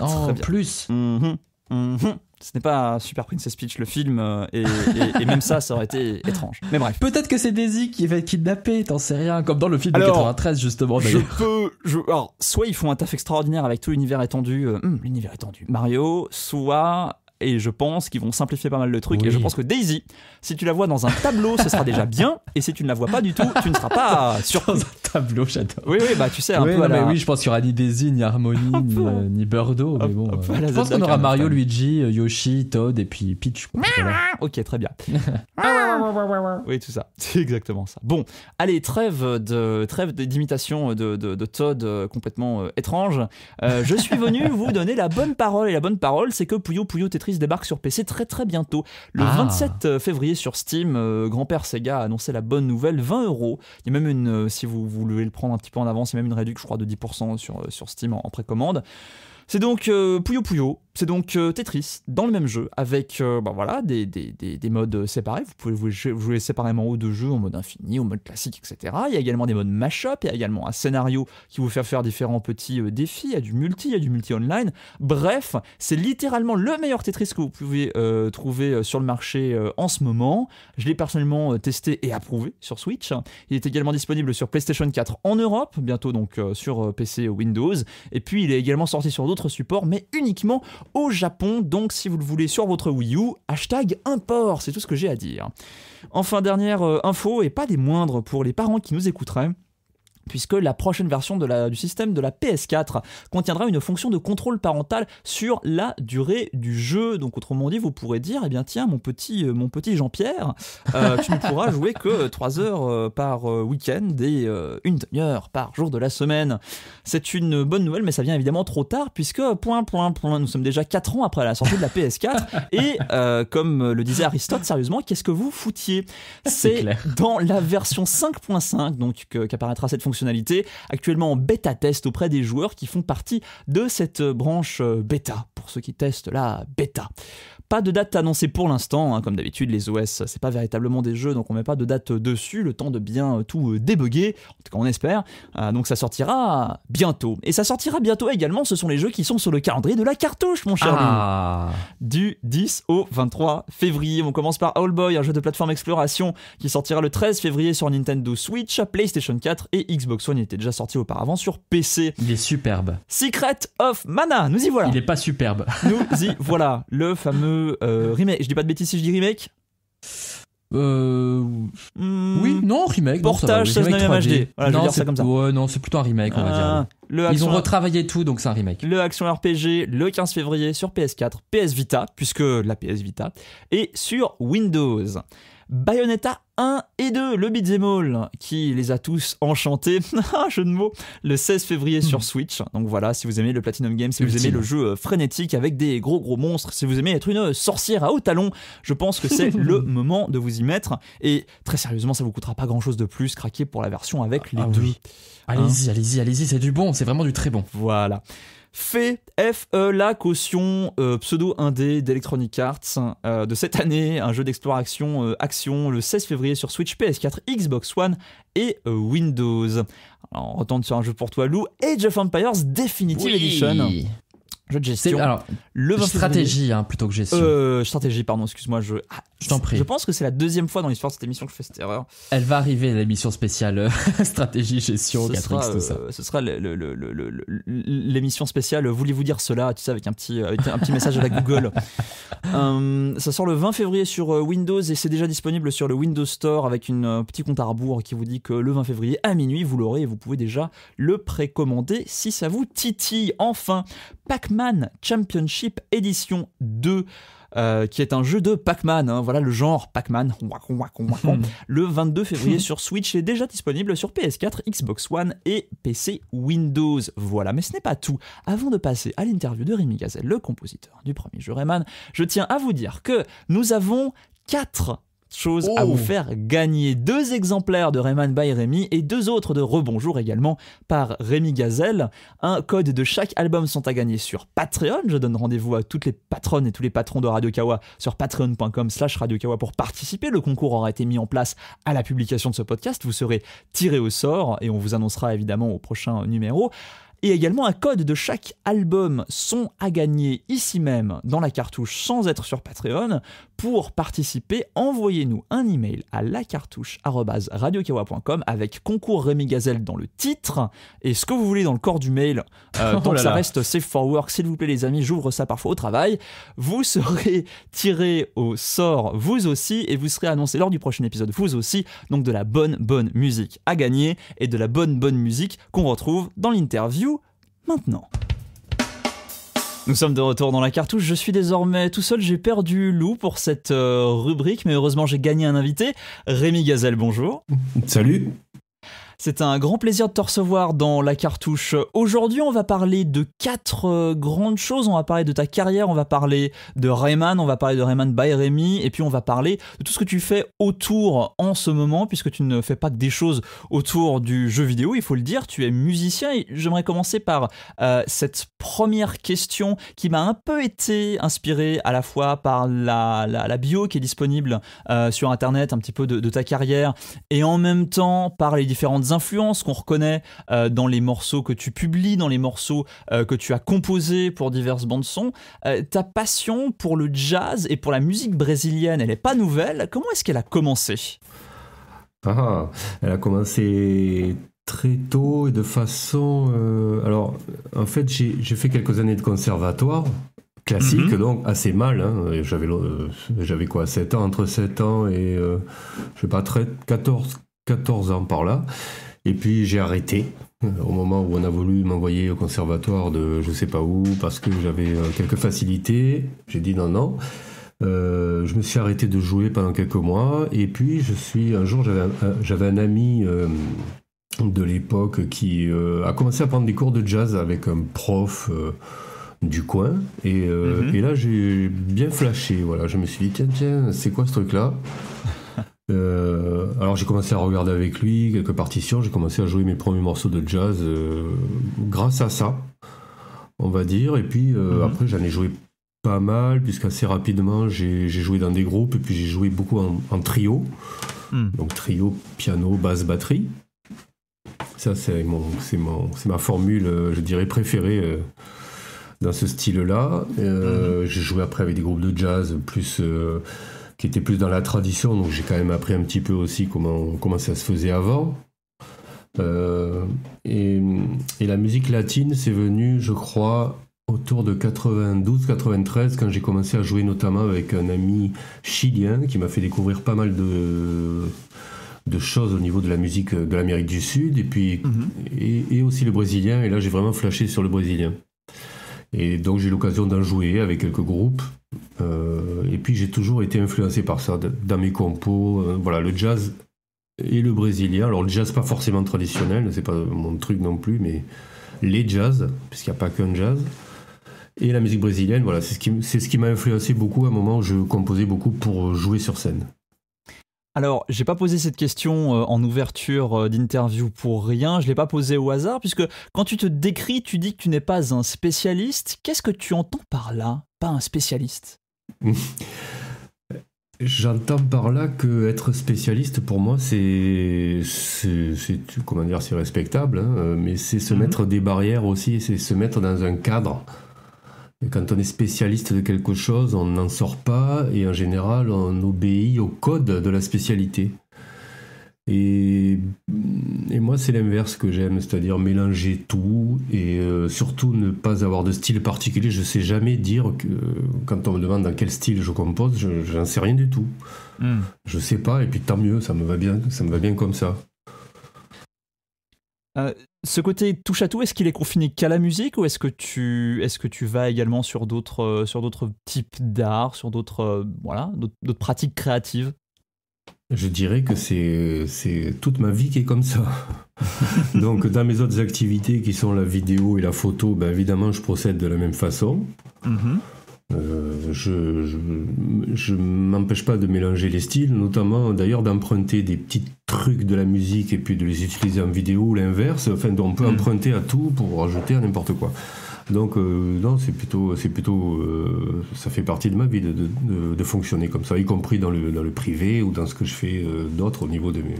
En plus. Mhm. Mhm ce n'est pas Super Princess Peach le film, euh, et, même ça, ça aurait été étrange. Mais bref. Peut-être que c'est Daisy qui va être kidnappée, t'en sais rien, comme dans le film de 93 justement. Je peux, alors, soit ils font un taf extraordinaire avec tout l'univers étendu, euh, hmm, l'univers étendu, Mario, soit et je pense qu'ils vont simplifier pas mal le truc. Et je pense que Daisy, si tu la vois dans un tableau, ce sera déjà bien. Et si tu ne la vois pas du tout, tu ne seras pas sur un tableau. J'adore. Oui, oui, bah tu sais un oui, peu. oui, je pense qu'il n'y aura ni Daisy, ni Harmony, euh, ni, Birdo. Mais bon, euh, je pense qu'on aura Mario, Luigi, euh, Yoshi, Todd et puis Peach. ok, très bien. oui, tout ça. C'est exactement ça. Bon, allez, trêve de trêve d'imitation de, de, de, Todd complètement étrange. je suis venu vous donner la bonne parole et la bonne parole, c'est que Puyo Puyo Tetris débarque sur PC très très bientôt. Le 27 ah. euh, février sur Steam, euh, Grand-père Sega a annoncé la bonne nouvelle 20 euros. Il y a même une, euh, si vous, voulez le prendre un petit peu en avance, il y a même une réduction, je crois, de 10% sur, sur Steam en précommande. C'est donc euh, Puyo c'est donc euh, Tetris dans le même jeu avec euh, bah voilà, des, modes euh, séparés. Vous pouvez vous jouer, séparément aux deux jeux en mode infini, au mode classique, etc. Il y a également des modes mashup, il y a également un scénario qui vous fait faire différents petits défis. Il y a du multi, il y a du multi online. Bref, c'est littéralement le meilleur Tetris que vous pouvez trouver sur le marché en ce moment. Je l'ai personnellement testé et approuvé sur Switch. Il est également disponible sur PlayStation 4 en Europe, bientôt donc sur PC Windows. Et puis il est également sorti sur d'autres support mais uniquement au Japon. Donc si vous le voulez sur votre Wii U, hashtag import, c'est tout ce que j'ai à dire. Enfin, dernière euh, info, et pas des moindres pour les parents qui nous écouteraient puisque la prochaine version de la, du système de la PS4 contiendra une fonction de contrôle parental sur la durée du jeu. Donc autrement dit, vous pourrez dire, eh bien tiens, mon petit, euh, mon petit Jean-Pierre, euh, tu ne pourras jouer que 3 heures euh, par week-end et une demi-heure par jour de la semaine. C'est une bonne nouvelle, mais ça vient évidemment trop tard, puisque point, point, point, nous sommes déjà 4 ans après la sortie de la PS4, et comme le disait Aristote, sérieusement, qu'est-ce que vous foutiez C'est dans la version 5.5, donc qu'apparaîtra cette fonction actuellement en bêta test auprès des joueurs qui font partie de cette euh, branche euh, bêta, pour ceux qui testent la bêta. Pas de date annoncée pour l'instant, hein. comme d'habitude les OS c'est pas véritablement des jeux donc on met pas de date euh, dessus, le temps de bien euh, tout euh, débugger, en tout cas on espère, donc ça sortira bientôt. Et ça sortira bientôt également, ce sont les jeux qui sont sur le calendrier de la cartouche mon cher ah. Du 10 au 23 février, on commence par All Boy, un jeu de plateforme exploration qui sortira le 13 février sur Nintendo Switch, PlayStation 4 et Xbox One, il était déjà sorti auparavant sur PC. Il est superbe. Secret of Mana, nous y voilà. Il est pas superbe. Nous y voilà, le fameux euh, remake. Je dis pas de bêtises si je dis remake euh... Hmm. Oui, non, remake. Portage 16 9 HD. Voilà, je comme ça. Ouais, non, c'est plutôt un remake, on va dire. Ah, Ils ont retravaillé tout, donc c'est un remake. Le action RPG le 15 février sur PS4, PS Vita, puisque la PS Vita, et sur Windows. Bayonetta 1 et 2, le beat'em all, qui les a tous enchantés, jeu de mots, le 16 février sur hmm. Switch. Donc voilà, si vous aimez le Platinum Game, si vous aimez le jeu euh, frénétique avec des gros gros monstres, si vous aimez être une sorcière à haut talon, je pense que c'est le moment de vous y mettre. Et très sérieusement, ça vous coûtera pas grand chose de plus, craquer pour la version avec ah les Allez-y, hein allez-y, allez-y, c'est du bon, c'est vraiment du très bon. Voilà fait FE la caution pseudo pseudo indé d'Electronic Arts euh, de cette année, un jeu d'exploration euh, action le 16 février sur Switch, PS4, Xbox One et euh, Windows. en on sur un jeu pour toi, Lou, Age of Empires Definitive Edition. Jeu de gestion. Alors, le stratégie hein, plutôt que gestion. Euh, stratégie, pardon, excuse-moi. Je, ah, je t'en prie. Je pense que c'est la deuxième fois dans l'histoire de cette émission que je fais cette erreur. Elle va arriver, l'émission spéciale euh, stratégie, gestion, 4 tout ça. Euh, ce sera l'émission spéciale Voulez-vous dire cela Tu sais, avec un petit, un petit message à la Google. ça sort le 20 février sur Windows et c'est déjà disponible sur le Windows Store avec une, un petit compte à rebours qui vous dit que le 20 février à minuit, vous l'aurez et vous pouvez déjà le précommander si ça vous titille. Enfin, Pac-Man Championship Edition 2. Euh, qui est un jeu de Pac-Man, hein. voilà le genre Pac-Man, hmm. le 22 février sur Switch est déjà disponible sur PS4, Xbox One et PC Windows. Voilà, mais ce n'est pas tout. Avant de passer à l'interview de Rémi Gazelle, le compositeur du premier jeu Rayman, je tiens à vous dire que nous avons quatre chose à vous oh. faire gagner. Deux exemplaires de Rayman by Rémi et deux autres de Rebonjour également par Rémi Gazelle. Un code de chaque album sont à gagner sur Patreon. Je donne rendez-vous à toutes les patronnes et tous les patrons de Radio Kawa sur patreon.com slash radiokawa pour participer. Le concours aura été mis en place à la publication de ce podcast. Vous serez tiré au sort et on vous annoncera évidemment au prochain numéro et également un code de chaque album sont à gagner ici même dans la cartouche sans être sur Patreon. Pour participer, envoyez-nous un email à lacartouche.radiokawa.com avec concours Rémi Gazelle dans le titre et ce que vous voulez dans le corps du mail. tant euh, oh que ça reste safe for work, s'il vous plaît les amis, j'ouvre ça parfois au travail. Vous serez tiré au sort vous aussi et vous serez annoncé lors du prochain épisode vous aussi. Donc de la bonne bonne musique à gagner et de la bonne bonne musique qu'on retrouve dans l'interview maintenant. Nous sommes de retour dans la cartouche. Je suis désormais tout seul. J'ai perdu Lou pour cette euh, rubrique, mais heureusement j'ai gagné un invité. Rémi Gazelle, bonjour. Salut. C'est un grand plaisir de te recevoir dans la cartouche. Aujourd'hui, on va parler de quatre euh, grandes choses. On va parler de ta carrière, on va parler de Rayman, on va parler de Rayman by Rémi, et puis on va parler de tout ce que tu fais autour en ce moment, puisque tu ne fais pas que des choses autour du jeu vidéo, il faut le dire. Tu es musicien et j'aimerais commencer par euh, cette première question qui m'a un peu été inspirée à la fois par la, bio qui est disponible euh, sur internet, un petit peu de ta carrière, et en même temps par les différentes influences qu'on reconnaît euh, dans les morceaux que tu publies, dans les morceaux euh, que tu as composés pour diverses bandes son. Euh, ta passion pour le jazz et pour la musique brésilienne, elle n'est pas nouvelle. Comment est-ce qu'elle a commencé ah, Elle a commencé très tôt et de façon... alors, en fait, j'ai fait quelques années de conservatoire classique, mhm. donc assez mal. Hein. J'avais, quoi, 7 ans, entre 7 ans et, Je je sais pas, très 14, 14 ans par là. Et puis j'ai arrêté euh, au moment où on a voulu m'envoyer au conservatoire de je sais pas où parce que j'avais euh, quelques facilités. J'ai dit non, non. Euh, je me suis arrêté de jouer pendant quelques mois. Et puis je suis un jour, j'avais un, ami de l'époque qui a commencé à prendre des cours de jazz avec un prof du coin. Et, mhm. et là, j'ai bien flashé. Voilà, je me suis dit tiens, tiens, c'est quoi ce truc-là euh, alors j'ai commencé à regarder avec lui quelques partitions, j'ai commencé à jouer mes premiers morceaux de jazz euh, grâce à ça, on va dire. Et puis euh, mhm. après j'en ai joué pas mal, assez rapidement j'ai joué dans des groupes, et puis j'ai joué beaucoup en, trio. Mhm. Donc trio, piano, basse, batterie. Ça c'est ma formule, je dirais, préférée dans ce style-là. Mhm. J'ai joué après avec des groupes de jazz, plus qui était plus dans la tradition, donc j'ai quand même appris un petit peu aussi comment, comment ça se faisait avant. Euh, et, la musique latine, c'est venu, je crois, autour de 92-93, quand j'ai commencé à jouer notamment avec un ami chilien qui m'a fait découvrir pas mal de, de choses au niveau de la musique de l'Amérique du Sud, et puis mhm. et aussi le brésilien, et là j'ai vraiment flashé sur le brésilien. Et donc j'ai l'occasion d'en jouer avec quelques groupes. Euh, et puis j'ai toujours été influencé par ça dans mes compos. Euh, voilà, le jazz et le brésilien. Alors le jazz pas forcément traditionnel, c'est pas mon truc non plus, mais les jazz, puisqu'il n'y a pas qu'un jazz. Et la musique brésilienne, voilà, c'est ce qui, ce qui m'a influencé beaucoup à un moment où je composais beaucoup pour jouer sur scène. Alors, j'ai pas posé cette question euh, en ouverture euh, d'interview pour rien, je l'ai pas posée au hasard, puisque quand tu te décris, tu dis que tu n'es pas un spécialiste. Qu'est-ce que tu entends par là, pas un spécialiste J'entends par là que être spécialiste pour moi c'est comment dire c'est respectable hein, mais c'est se mhm. mettre des barrières aussi c'est se mettre dans un cadre quand on est spécialiste de quelque chose, on n'en sort pas et en général, on obéit au code de la spécialité. Et, moi, c'est l'inverse que j'aime, c'est-à-dire mélanger tout et euh, surtout ne pas avoir de style particulier. Je ne sais jamais dire que quand on me demande dans quel style je compose, je n'en sais rien du tout. Je hmm. Je sais pas et puis tant mieux, ça me va bien, ça me va bien comme ça. Euh, ce côté touche à tout, est-ce qu'il est confiné qu'à la musique ou est-ce que tu est-ce que tu vas également sur d'autres euh, sur d'autres types d'art, sur d'autres euh, voilà, d'autres pratiques créatives je dirais que c'est, c'est toute ma vie qui est comme ça. Donc dans mes autres activités qui sont la vidéo et la photo, ben évidemment je procède de la même façon. Mhm. Euh, je, je, je m'empêche pas de mélanger les styles, notamment d'ailleurs d'emprunter des petites de la musique et puis de les utiliser en vidéo ou l'inverse. Enfin, on peut hmm. emprunter à tout pour rajouter à n'importe quoi. Donc euh, non, c'est plutôt, c'est plutôt, euh, ça fait partie de ma vie de, fonctionner comme ça, y compris dans le, dans le privé ou dans ce que je fais euh, d'autre au niveau de mes,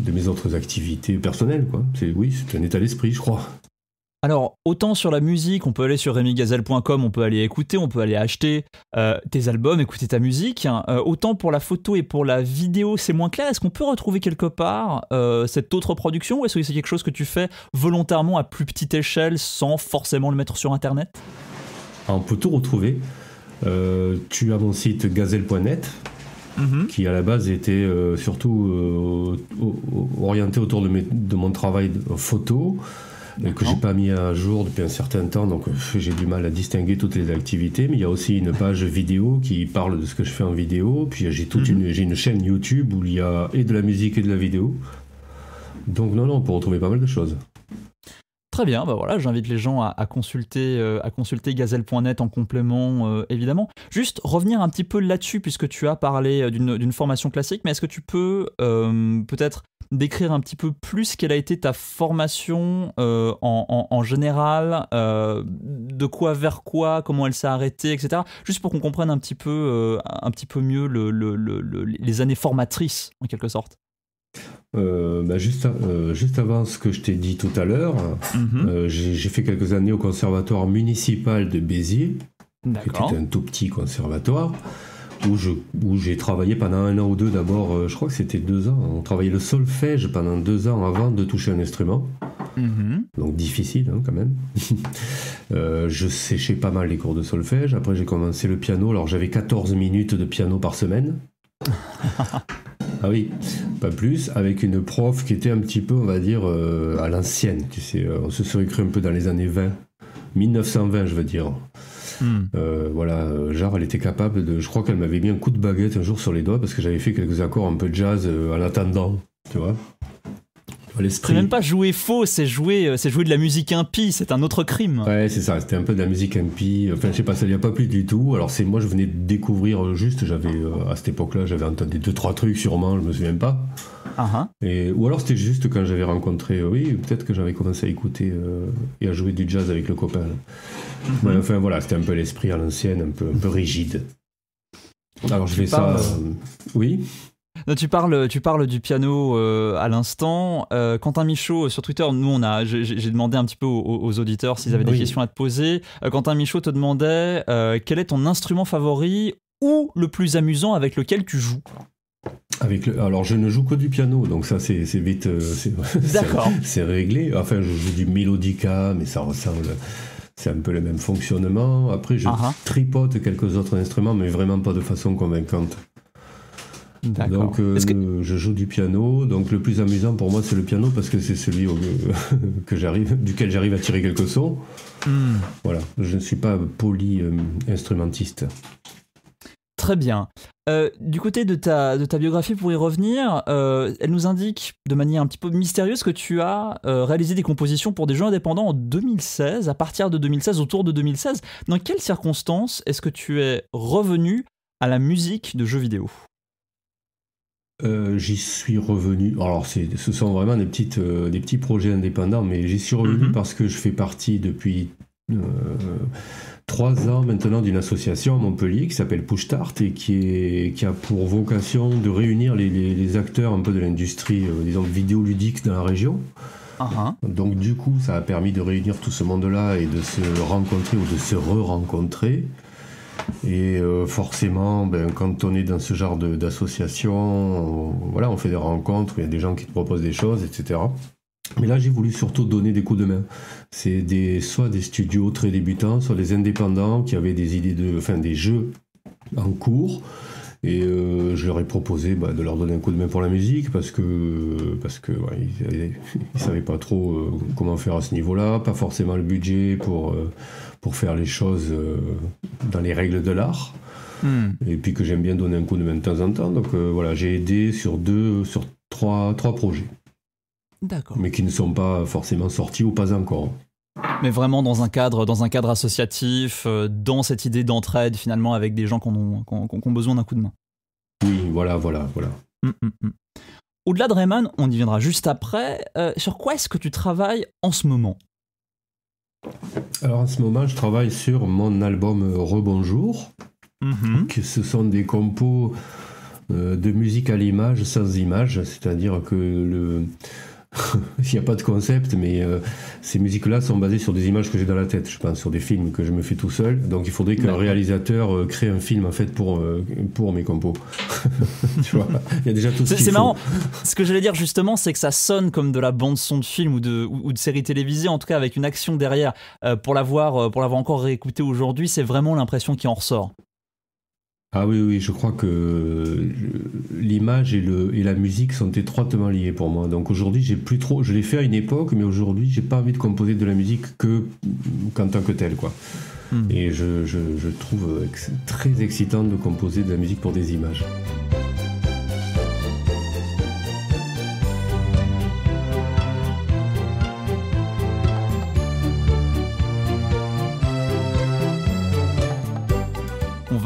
de mes autres activités personnelles. Quoi. C'est, oui, c'est un état d'esprit, je crois. Alors, autant sur la musique, on peut aller sur remygazelle.com, on peut aller écouter, on peut aller acheter euh, tes albums, écouter ta musique. Hein. Euh, autant pour la photo et pour la vidéo, c'est moins clair. Est-ce qu'on peut retrouver quelque part euh, cette autre production ou est-ce que c'est quelque chose que tu fais volontairement à plus petite échelle sans forcément le mettre sur Internet On peut tout retrouver. tu as mon site gazelle.net. Mhm. qui à la base était surtout orienté autour de, mon travail photo, que j'ai pas mis à jour depuis un certain temps, donc euh, j'ai du mal à distinguer toutes les activités. Mais il y a aussi une page vidéo qui parle de ce que je fais en vidéo. Puis j'ai toute mhm. une, j'ai une chaîne YouTube où il y a et de la musique et de la vidéo. Donc non, non, on peut retrouver pas mal de choses. Très bien, bah voilà, j'invite les gens à, consulter, euh, consulter gazelle.net en complément, euh, évidemment. Juste revenir un petit peu là-dessus, puisque tu as parlé d'une formation classique, mais est-ce que tu peux peut-être décrire un petit peu plus quelle a été ta formation euh, en, général, euh, de quoi vers quoi, comment elle s'est arrêtée, etc. Juste pour qu'on comprenne un petit peu, euh, un petit peu mieux les années formatrices, en quelque sorte. Bah, juste, juste, avant ce que je t'ai dit tout à l'heure, mm-hmm. j'ai fait quelques années au conservatoire municipal de Béziers, qui était un tout petit conservatoire où j'ai travaillé pendant un an ou deux d'abord, euh, je crois que c'était deux ans. On travaillait le solfège pendant deux ans avant de toucher un instrument. Mhm. Donc difficile hein, quand même. Euh, je séchais pas mal les cours de solfège. Après j'ai commencé le piano. Alors j'avais 14 minutes de piano par semaine. ah oui, pas plus. Avec une prof qui était un petit peu, on va dire, euh, à l'ancienne. Tu sais, on se serait cru un peu dans les années 20. 1920 je veux dire. Hmm. Euh, voilà, genre, euh, elle était capable de. Je crois qu'elle m'avait mis un coup de baguette un jour sur les doigts parce que j'avais fait quelques accords un peu jazz euh, en attendant, tu vois. C'est même pas jouer faux, c'est jouer, c'est jouer de la musique impie, c'est un autre crime. Ouais, c'est ça, c'était un peu de la musique impie. Enfin, je sais pas, ça n'y a pas plus du tout. Alors, c'est moi, je venais de découvrir juste, j'avais, à cette époque-là, j'avais entendu deux, trois trucs sûrement, je me souviens pas. Uh-huh. et, ou alors c'était juste quand j'avais rencontré, euh, oui, peut-être que j'avais commencé à écouter euh, et à jouer du jazz avec le copain. mais mm-hmm. enfin voilà, c'était un peu l'esprit à l'ancienne, un peu, un peu rigide. Alors je vais ça. Euh, oui tu parles, tu parles du piano à l'instant. Quentin Michaud sur Twitter, nous on a, j'ai demandé un petit peu aux, auditeurs s'ils avaient des questions à te poser. Quentin Michaud te demandait quel est ton instrument favori ou le plus amusant avec lequel tu joues. Avec alors je ne joue que du piano, donc ça c'est vite euh, c'est réglé. Enfin je joue du mélodica, mais ça ressemble c'est un peu le même fonctionnement. Après je tripote quelques autres instruments, mais vraiment pas de façon convaincante. Donc euh, je joue du piano. Donc le plus amusant pour moi c'est le piano parce que c'est celui que j'arrive, duquel j'arrive à tirer quelques sons. Hmm. Voilà, je ne suis pas poly euh, instrumentiste. Très bien. Euh, du côté de ta, de ta biographie, pour y revenir, euh, elle nous indique de manière un petit peu mystérieuse que tu as euh, réalisé des compositions pour des jeux indépendants en 2016, à partir de 2016, autour de 2016. Dans quelles circonstances est-ce que tu es revenu à la musique de jeux vidéo J'y suis revenu. Alors, ce sont vraiment des, petites, des petits projets indépendants, mais j'y suis revenu mhm. parce que je fais partie depuis trois ans maintenant d'une association à Montpellier qui s'appelle Pushtart et qui, a pour vocation de réunir les, acteurs un peu de l'industrie, euh, disons, vidéoludique dans la région. Uh-huh. Donc du coup, ça a permis de réunir tout ce monde-là et de se rencontrer ou de se re-rencontrer. Et euh, forcément, ben, quand on est dans ce genre d'association, voilà, on fait des rencontres, il y a des gens qui te proposent des choses, etc. Mais là, j'ai voulu surtout donner des coups de main. C'est des, soit des studios très débutants, soit des indépendants qui avaient des idées de, enfin, des jeux en cours. Et euh, je leur ai proposé bah, de leur donner un coup de main pour la musique parce que parce que ils, savaient pas trop euh, comment faire à ce niveau-là, pas forcément le budget pour euh, pour faire les choses dans les règles de l'art. Hmm. Et puis que j'aime bien donner un coup de main de temps en temps. Donc voilà, j'ai aidé sur deux sur trois projets. D'accord. Mais qui ne sont pas forcément sortis ou pas encore. Mais vraiment dans un cadre, dans un cadre associatif, euh, dans cette idée d'entraide finalement avec des gens qui ont, besoin d'un coup de main. Oui, voilà, voilà, voilà. Mm, mm, mm. Au-delà de Rayman, on y viendra juste après. Euh, sur quoi est-ce que tu travailles en ce moment Alors en ce moment, je travaille sur mon album Rebonjour. Mm-hmm. qui Ce sont des compos euh, de musique à l'image sans image, c'est-à-dire que le il n'y a pas de concept, mais euh, ces musiques-là sont basées sur des images que j'ai dans la tête, je pense, sur des films que je me fais tout seul. Donc il faudrait qu'un réalisateur euh, crée un film en fait pour, euh, pour mes compos. il y a déjà tout C'est marrant. Ce que j'allais dire justement, c'est que ça sonne comme de la bande son de film ou de, ou, de série télévisée, en tout cas avec une action derrière. pour l'avoir pour l'avoir encore réécouté aujourd'hui, c'est vraiment l'impression qui en ressort. Ah oui, oui, je crois que euh, l'image et, et la musique sont étroitement liées pour moi. Donc aujourd'hui, j'ai plus trop. Je l'ai fait à une époque, mais aujourd'hui, j'ai pas envie de composer de la musique que qu'en tant que telle, quoi. Hmm. Et je, trouve très excitant de composer de la musique pour des images.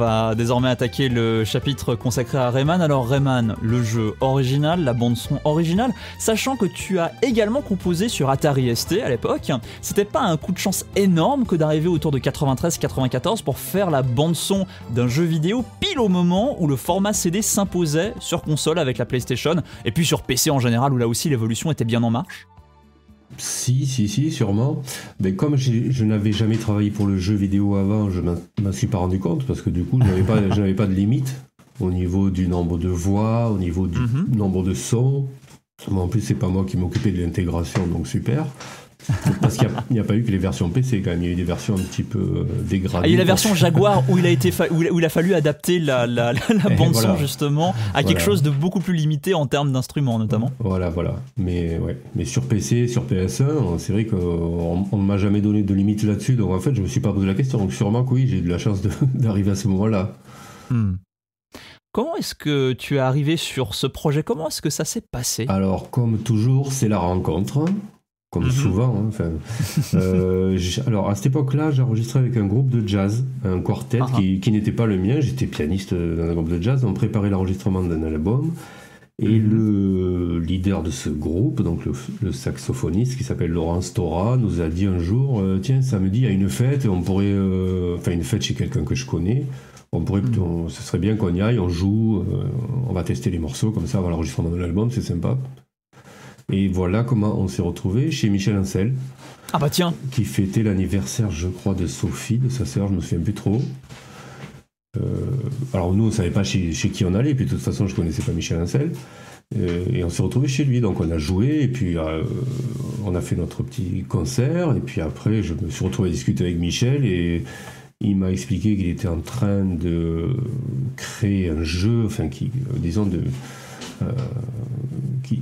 va désormais attaquer le chapitre consacré à Rayman. Alors Rayman, le jeu original, la bande son originale, sachant que tu as également composé sur Atari ST à l'époque, c'était pas un coup de chance énorme que d'arriver autour de 93-94 pour faire la bande son d'un jeu vidéo pile au moment où le format CD s'imposait sur console avec la PlayStation et puis sur PC en général où là aussi l'évolution était bien en marche. Si, si, si, sûrement. Mais comme je n'avais jamais travaillé pour le jeu vidéo avant, je ne m'en suis pas rendu compte parce que du coup, je n'avais pas, de limite au niveau du nombre de voix, au niveau du mhm. nombre de sons. en plus, n'est pas moi qui m'occupais de l'intégration, donc super. Parce qu'il n'y a, pas eu que les versions PC quand même, il y a eu des versions un petit peu euh, dégradées. Ah, il y a eu la version Jaguar où il a, été il a fallu adapter la, eh, bande-son justement à quelque chose de beaucoup plus limité en termes d'instruments notamment. Voilà, voilà. Mais, sur PC, sur PS1, c'est vrai qu'on ne m'a jamais donné de limite là-dessus, donc en fait je ne me suis pas posé la question. Donc sûrement que oui, j'ai eu de la chance d'arriver à ce moment-là. Hmm. Comment est-ce que tu es arrivé sur ce projet Comment est-ce que ça s'est passé Alors, comme toujours, c'est la rencontre comme mhm. souvent. Hein, euh, alors à cette époque-là, j'ai enregistré avec un groupe de jazz, un quartet ah. qui, n'était pas le mien. J'étais pianiste euh, dans un groupe de jazz. On préparait l'enregistrement d'un album. Et mhm. le leader de ce groupe, donc le, saxophoniste qui s'appelle Laurence Tora, nous a dit un jour euh, Tiens, samedi, il y a une fête, on pourrait. enfin, une fête chez quelqu'un que je connais. On pourrait, mhm. ce serait bien qu'on y aille, on joue, on va tester les morceaux comme ça avant l'enregistrement de l'album, c'est sympa. Et voilà comment on s'est retrouvé chez Michel Ancel. Ah bah tiens Qui fêtait l'anniversaire, je crois, de Sophie, de sa sœur, je me souviens plus trop. Euh, alors nous, on savait pas chez, qui on allait, puis de toute façon, je connaissais pas Michel Ancel. Euh, et on s'est retrouvé chez lui, donc on a joué, et puis euh, on a fait notre petit concert, et puis après, je me suis retrouvé à discuter avec Michel, et il m'a expliqué qu'il était en train de créer un jeu, enfin, qui, disons, de euh,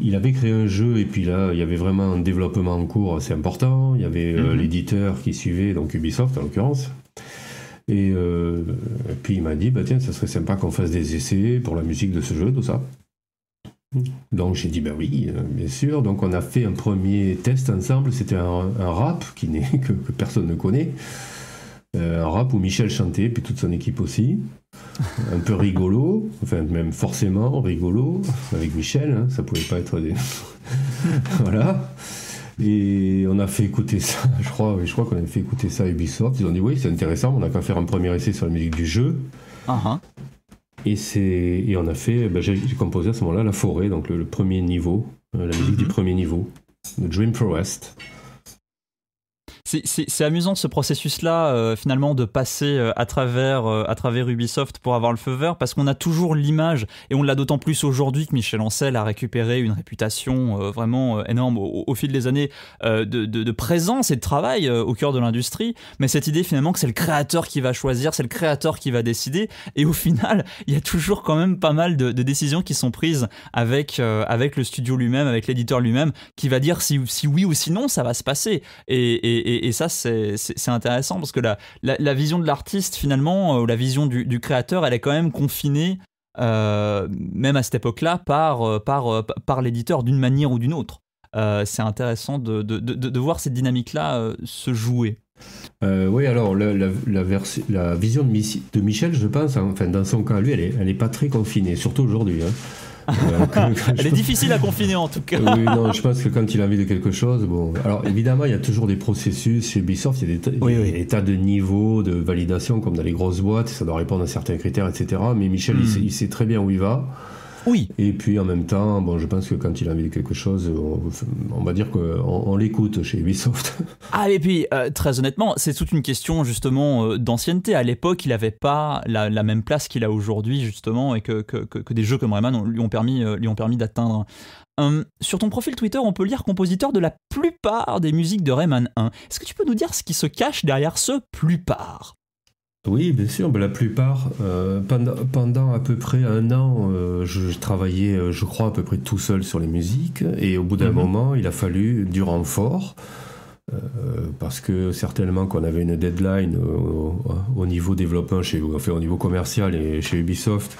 il avait créé un jeu et puis là il y avait vraiment un développement en cours assez important. Il y avait euh, mhm. l'éditeur qui suivait, donc Ubisoft en l'occurrence. Euh, et, puis il m'a dit, bah tiens, ça serait sympa qu'on fasse des essais pour la musique de ce jeu, tout ça. Donc j'ai dit, bah oui, bien sûr. Donc on a fait un premier test ensemble, c'était un, rap qui que, que personne ne connaît. Euh, rap où Michel chantait, puis toute son équipe aussi. Un peu rigolo, enfin même forcément rigolo, avec Michel, hein, ça pouvait pas être des... voilà. Et on a fait écouter ça, je crois, je crois qu'on a fait écouter ça à Ubisoft. Ils ont dit oui, c'est intéressant, on a qu'à faire un premier essai sur la musique du jeu. Uh-huh. Et et on a fait, ben, j'ai composé à ce moment-là la forêt, donc le, premier niveau, euh, la musique du mm-hmm. premier niveau, The Dream Forest c'est amusant ce processus-là, euh, finalement, de passer euh, à, travers, euh, à travers Ubisoft pour avoir le feu vert, parce qu'on a toujours l'image, et on l'a d'autant plus aujourd'hui que Michel Ancel a récupéré une réputation vraiment énorme au, fil des années de, de, présence et de travail au cœur de l'industrie. Mais cette idée, finalement, que c'est le créateur qui va choisir, c'est le créateur qui va décider, et au final, il y a toujours quand même pas mal de, décisions qui sont prises avec, avec le studio lui-même, avec l'éditeur lui-même, qui va dire si, si oui ou si non ça va se passer. et et, ça, c'est intéressant parce que la, vision de l'artiste, finalement, euh, ou la vision du, créateur, elle est quand même confinée, euh, même à cette époque-là, par, euh, par, par l'éditeur d'une manière ou d'une autre. c'est intéressant de, voir cette dynamique-là se jouer. oui, alors la, la, vision de, Michel, je pense, hein, enfin, dans son cas, lui, elle n'est pas très confinée, surtout aujourd'hui. Hein. Euh, Elle est difficile à confiner en tout cas. oui, non, je pense que quand il a envie de quelque chose, bon. Alors évidemment, il y a toujours des processus chez Ubisoft, il y a des, tas de niveaux de validation comme dans les grosses boîtes, ça doit répondre à certains critères, etc. Mais Michel, hmm. il sait très bien où il va. Oui. Et puis en même temps, je pense que quand il a mis quelque chose, on, va dire qu'on l'écoute chez Ubisoft. Ah, et puis euh, très honnêtement, c'est toute une question justement euh, d'ancienneté. À l'époque, il n'avait pas la, même place qu'il a aujourd'hui, justement, et que, des jeux comme Rayman lui ont permis, euh, lui ont permis d'atteindre. Hum, sur ton profil Twitter, on peut lire compositeur de la plupart des musiques de Rayman 1. Est-ce que tu peux nous dire ce qui se cache derrière ce plupart oui, bien sûr. Ben, la plupart, euh, pendant, à peu près un an, euh, je, travaillais, euh, je crois, à peu près tout seul sur les musiques. Et au bout d'un mhm. moment, il a fallu du renfort. parce que certainement qu'on avait une deadline au, niveau développement, chez, enfin, au niveau commercial et chez Ubisoft,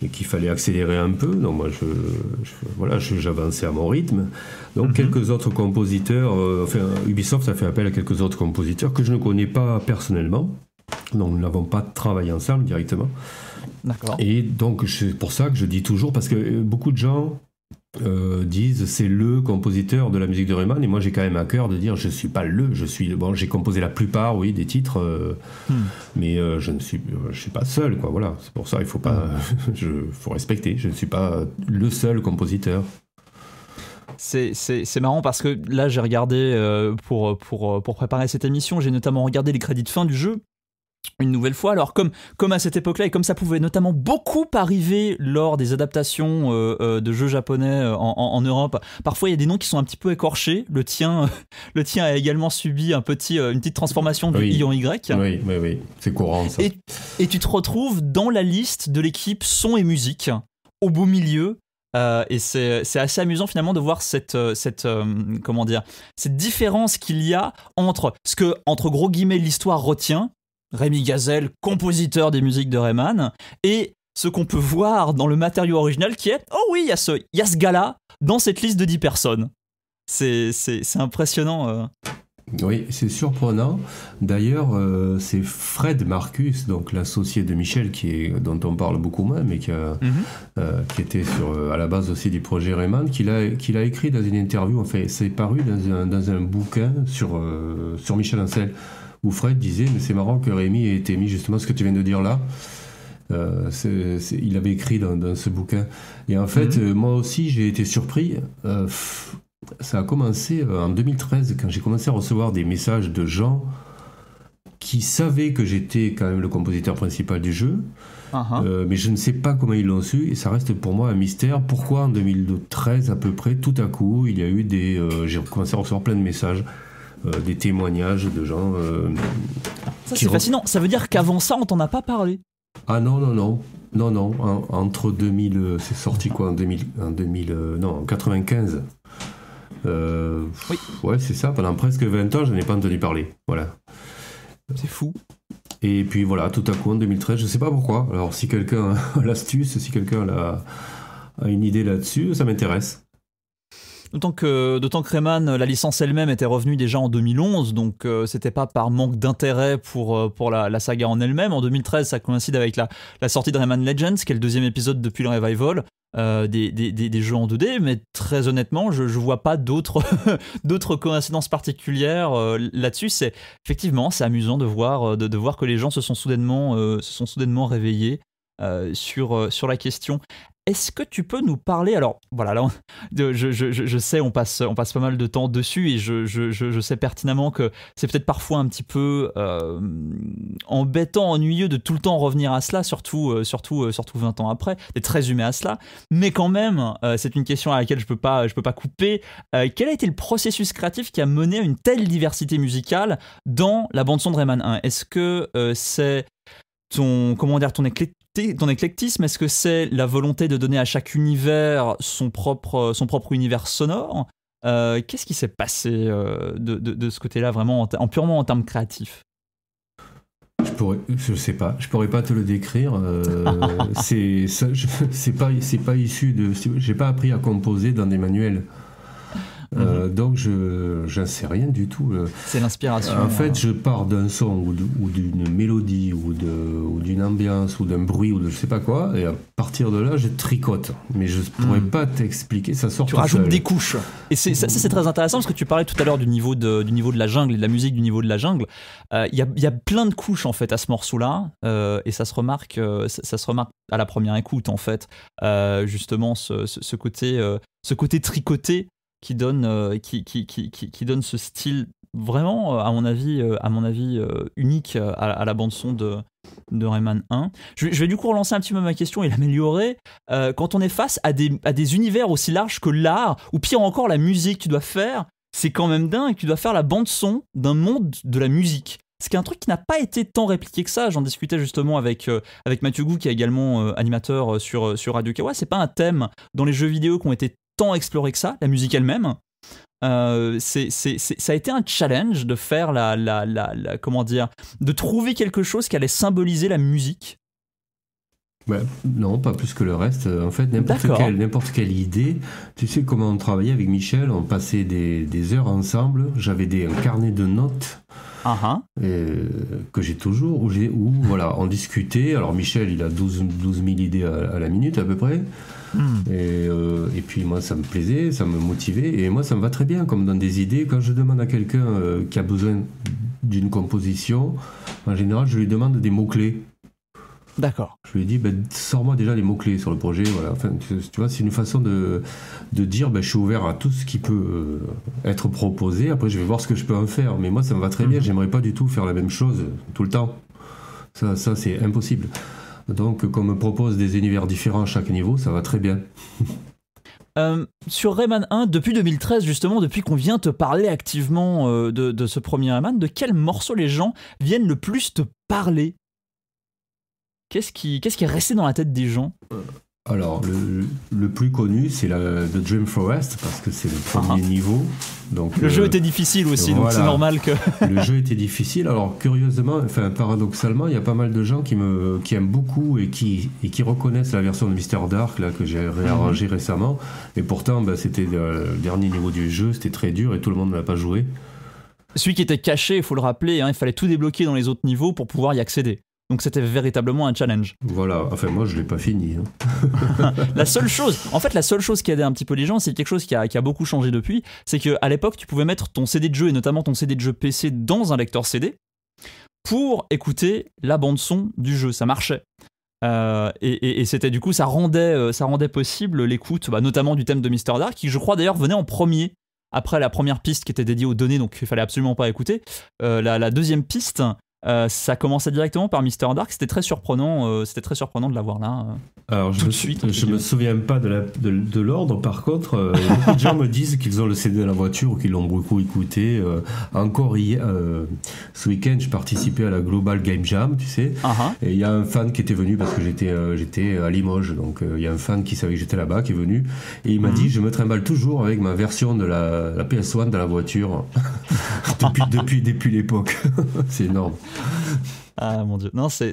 et qu'il fallait accélérer un peu. Donc moi, je, j'avançais à mon rythme. Donc mhm. quelques autres compositeurs, enfin Ubisoft a fait appel à quelques autres compositeurs que je ne connais pas personnellement, donc nous n'avons pas travaillé ensemble directement. D'accord. Et donc c'est pour ça que je dis toujours, parce que euh, beaucoup de gens euh, disent c'est le compositeur de la musique de Riemann et moi j'ai quand même à cœur de dire je suis pas le je suis bon j'ai composé la plupart oui des titres euh, hmm. mais je ne suis je suis pas seul quoi voilà c'est pour ça il faut pas hmm. faut respecter je ne suis pas le seul compositeur c'est marrant parce que là j'ai regardé pour, pour, pour préparer cette émission j'ai notamment regardé les crédits de fin du jeu une nouvelle fois. Alors comme, comme à cette époque-là et comme ça pouvait notamment beaucoup arriver lors des adaptations euh, euh, de jeux japonais euh, en, Europe, parfois il y a des noms qui sont un petit peu écorchés. Le tien, le tien a également subi un petit, une petite transformation du oui. I en Y. Oui, oui, oui, c'est courant ça. Et, tu te retrouves dans la liste de l'équipe son et musique, au beau milieu. et c'est assez amusant finalement de voir cette, cette, comment dire, cette différence qu'il y a entre ce que, entre gros guillemets, l'histoire retient Rémi Gazelle, compositeur des musiques de Rayman, et ce qu'on peut voir dans le matériau original qui est Oh oui, il y a ce, gars-là dans cette liste de 10 personnes. C'est impressionnant. Euh. Oui, c'est surprenant. D'ailleurs, euh, c'est Fred Marcus, donc l'associé de Michel, qui dont on parle beaucoup moins, mais qui, mhm. euh, était sur, à la base aussi du projet Rayman, qui l'a écrit dans une interview, enfin, c'est paru dans un, bouquin sur, sur Michel Ancel où Fred disait Mais c'est marrant que Rémi ait été justement ce que tu viens de dire là. Euh, il avait écrit dans, ce bouquin. Et en fait, mhm. euh, moi aussi, j'ai été surpris. Euh, ça a commencé en 2013, quand j'ai commencé à recevoir des messages de gens qui savaient que j'étais quand même le compositeur principal du jeu. Uh-huh. mais je ne sais pas comment ils l'ont su et ça reste pour moi un mystère. Pourquoi en 2013 à peu près, tout à coup, il y a eu des. j'ai commencé à recevoir plein de messages euh, des témoignages de gens. Euh, ça, c'est fascinant. Ça veut dire qu'avant ça, on t'en a pas parlé. Ah non, non, non. Non, non. entre 2000. Euh, c'est sorti quoi En 2000. En 2000 non, en 95. oui. Ouais, c'est ça. Pendant presque 20 ans, je n'ai pas entendu parler. Voilà. C'est fou. Et puis voilà, tout à coup en 2013, je ne sais pas pourquoi. Alors si quelqu'un a l'astuce, si quelqu'un a, une idée là-dessus, ça m'intéresse. D'autant que, d'autant Rayman, la licence elle-même était revenue déjà en 2011, donc euh, c'était pas par manque d'intérêt pour, euh, pour la, la saga en elle-même. En 2013, ça coïncide avec la, sortie de Rayman Legends, qui est le deuxième épisode depuis le Revival. Euh, des, jeux en 2D, mais très honnêtement, je, je vois pas d'autres, d'autres coïncidences particulières là-dessus. C'est effectivement, c'est amusant de voir, de, voir que les gens se sont soudainement, se sont soudainement réveillés sur, sur la question. Est-ce que tu peux nous parler Alors voilà, là, je, sais, on passe, on passe pas mal de temps dessus et je, sais pertinemment que c'est peut-être parfois un petit peu euh, embêtant, ennuyeux de tout le temps revenir à cela, surtout, euh, surtout, euh, surtout 20 ans après, d'être résumé à cela. Mais quand même, c'est une question à laquelle je peux pas, peux pas couper. quel a été le processus créatif qui a mené à une telle diversité musicale dans la bande son de Rayman 1 Est-ce que c'est ton comment dire ton, ton éclectisme, est-ce que c'est la volonté de donner à chaque univers son propre, euh, son propre univers sonore euh, Qu'est-ce qui s'est passé euh, de, ce côté-là, vraiment, en, purement en termes créatifs je ne sais pas, je pourrais pas te le décrire. Euh, c'est pas, issu de, j'ai pas appris à composer dans des manuels. Euh, mhm. donc, je j'en sais rien du tout. Euh. C'est l'inspiration. En fait, euh. je pars d'un son ou d'une mélodie ou d'une ambiance ou d'un bruit ou de je sais pas quoi, et à partir de là, je tricote. Mais je mhm. pourrais pas t'expliquer, ça sort. Tu rajoutes des couches. Et ça, c'est très intéressant parce que tu parlais tout à l'heure du niveau de du niveau de la jungle et de la musique du niveau de la jungle. Il y, a, y, a plein de couches en fait à ce morceau-là, et ça se remarque, ça, se remarque à la première écoute en fait. justement, ce, ce côté, ce côté tricoté qui donne, euh, qui, qui, qui, donne ce style vraiment, euh, à mon avis, euh, à mon avis unique à, la bande-son de, de Rayman 1. Je, vais du coup relancer un petit peu ma question et l'améliorer. quand on est face à des, à des univers aussi larges que l'art, ou pire encore la musique, tu dois faire, c'est quand même dingue, tu dois faire la bande-son d'un monde de la musique. C'est un truc qui n'a pas été tant répliqué que ça. J'en discutais justement avec, avec Mathieu Gou, qui est également animateur sur, sur Radio Kawa. C'est pas un thème dans les jeux vidéo qui ont été tant exploré que ça, la musique elle-même. Euh, c'est, ça a été un challenge de faire la, la, comment dire, de trouver quelque chose qui allait symboliser la musique. non, pas plus que le reste. Euh, en fait, n'importe quelle, quelle idée. Tu sais comment on travaillait avec Michel On passait des, heures ensemble. J'avais des un carnet de notes. Ah, ah. Euh, que j'ai toujours, où, j'ai, voilà, on discutait. Alors Michel, il a 12, 000 idées à la minute à peu près. Mm. Euh, et, puis moi, ça me plaisait, ça me motivait, et moi, ça me va très bien, comme dans des idées. Quand je demande à quelqu'un euh, qui a besoin d'une composition, en général, je lui demande des mots-clés. D'accord. Je lui dis ben, sors-moi déjà les mots-clés sur le projet. tu, vois, c'est une façon de, dire, ben, je suis ouvert à tout ce qui peut euh, être proposé. Après, je vais voir ce que je peux en faire. Mais moi, ça me va très mm. bien. J'aimerais pas du tout faire la même chose tout le temps. ça c'est impossible. Donc, qu'on me propose des univers différents à chaque niveau, ça va très bien. Euh, sur Rayman 1, depuis 2013, justement, depuis qu'on vient te parler activement euh, de, ce premier Rayman, de quel morceau les gens viennent le plus te parler qu'est-ce qui est resté dans la tête des gens alors, le, le, plus connu, c'est The Dream Forest, parce que c'est le premier ah. niveau. Donc, le jeu euh, était difficile aussi, donc c'est normal que. le jeu était difficile. Alors, curieusement, enfin, paradoxalement, il y a pas mal de gens qui, me, qui aiment beaucoup et qui, et qui reconnaissent la version de Mister Dark là, que j'ai réarrangée mhm. récemment. Et pourtant, bah, c'était le dernier niveau du jeu, c'était très dur et tout le monde ne l'a pas joué. Celui qui était caché, il faut le rappeler, hein, il fallait tout débloquer dans les autres niveaux pour pouvoir y accéder. Donc c'était véritablement un challenge. Voilà, enfin moi je l'ai pas fini. Hein. la seule chose, en fait la seule chose qui aidait un petit peu les gens, c'est quelque chose qui a, beaucoup changé depuis, c'est qu'à l'époque tu pouvais mettre ton CD de jeu et notamment ton CD de jeu PC dans un lecteur CD pour écouter la bande son du jeu, ça marchait. Euh, et, c'était du coup ça rendait, euh, ça rendait possible l'écoute bah, notamment du thème de Mister Dark qui je crois d'ailleurs venait en premier après la première piste qui était dédiée aux données, donc il fallait absolument pas écouter. Euh, la, deuxième piste, euh, ça commençait directement par Mister Dark. C'était très surprenant. Euh, c'était très surprenant de l'avoir là. Euh, Alors je me, Je me souviens pas de, l'ordre. Par contre, beaucoup de gens me disent qu'ils ont le CD à la voiture ou qu'ils l'ont beaucoup écouté. encore ce week-end, je participais à la Global Game Jam, tu sais. Ah, ah. Et il y a un fan qui était venu parce que j'étais j'étais à Limoges, donc il y a un fan qui savait que j'étais là-bas, qui est venu et il m'a mhm. dit je me trimballe toujours avec ma version de la, PS1 dans la voiture depuis, depuis l'époque. C'est énorme. Ah mon dieu, non, c'est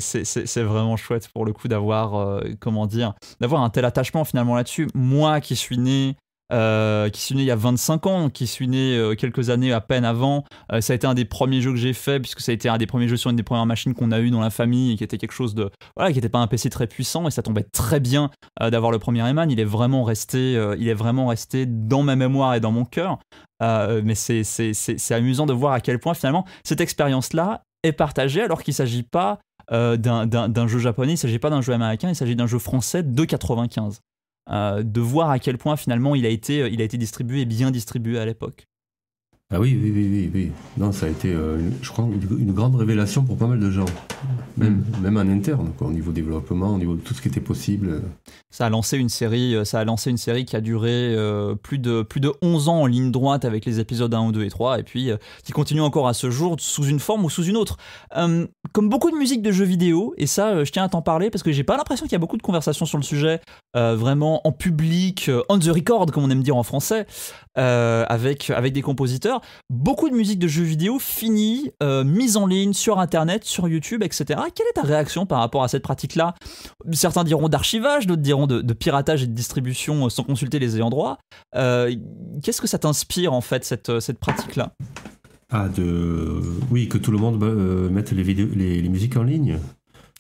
vraiment chouette pour le coup d'avoir, euh, comment dire, d'avoir un tel attachement finalement là-dessus. Moi qui suis né, euh, qui suis né il y a 25 ans, qui suis né euh, quelques années à peine avant, ça a été un des premiers jeux que j'ai fait puisque ça a été un des premiers jeux sur une des premières machines qu'on a eu dans la famille et qui était quelque chose de, voilà, qui n'était pas un PC très puissant et ça tombait très bien d'avoir le premier Eman. Il est vraiment resté, il est vraiment resté dans ma mémoire et dans mon cœur. mais c'est amusant de voir à quel point finalement cette expérience-là, est partagé alors qu'il ne s'agit pas euh, d'un jeu japonais, il ne s'agit pas d'un jeu américain, il s'agit d'un jeu français de 95. Euh, de voir à quel point finalement il a été, il a été distribué et bien distribué à l'époque. Ah oui, oui, oui, oui, Non, ça a été, euh, je crois, une, grande révélation pour pas mal de gens, même, mm. en interne, au niveau développement, au niveau de tout ce qui était possible. Ça a lancé une série, euh, ça a lancé une série qui a duré euh, plus, de, plus de 11 ans en ligne droite avec les épisodes 1, 2 et 3, et puis qui continue encore à ce jour sous une forme ou sous une autre. comme beaucoup de musique de jeux vidéo, et ça, je tiens à t'en parler parce que j'ai pas l'impression qu'il y a beaucoup de conversations sur le sujet euh, vraiment en public, euh, on the record, comme on aime dire en français, euh, avec, avec des compositeurs. Beaucoup de musique de jeux vidéo finie, mise en ligne sur Internet, sur YouTube, etc. Quelle est ta réaction par rapport à cette pratique-là Certains diront d'archivage, d'autres diront de, piratage et de distribution sans consulter les ayants droit. Qu'est-ce que ça t'inspire, en fait, cette, cette pratique-là ah, de... Oui, que tout le monde mette les, vidéos, les musiques en ligne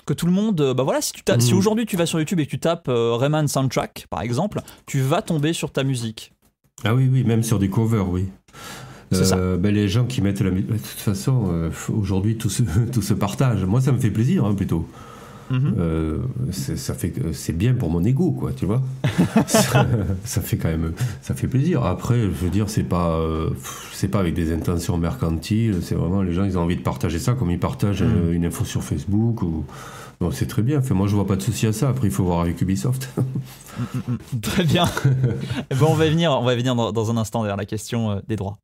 que tout le monde, euh, bah voilà, si, tu si mm. aujourd'hui tu vas sur YouTube et que tu tapes euh, Rayman Soundtrack, par exemple, tu vas tomber sur ta musique. Ah oui, oui, même sur des covers, oui. Euh, ça. Ben, les gens qui mettent la musique. De toute façon, euh, aujourd'hui, tout se, tout se partage. Moi, ça me fait plaisir, hein, plutôt. Mhm. Euh, ça fait euh, c'est bien pour mon ego, quoi, tu vois. ça, fait quand même, ça fait plaisir. Après, je veux dire, c'est pas, euh, c'est pas avec des intentions mercantiles. C'est vraiment les gens, ils ont envie de partager ça, comme ils partagent mhm. une info sur Facebook ou. c'est très bien. Fait, moi, je vois pas de souci à ça. Après, il faut voir avec Ubisoft. Mm, mm, mm. très bien. Eh bon, on va venir, on va venir dans, dans un instant vers la question des droits.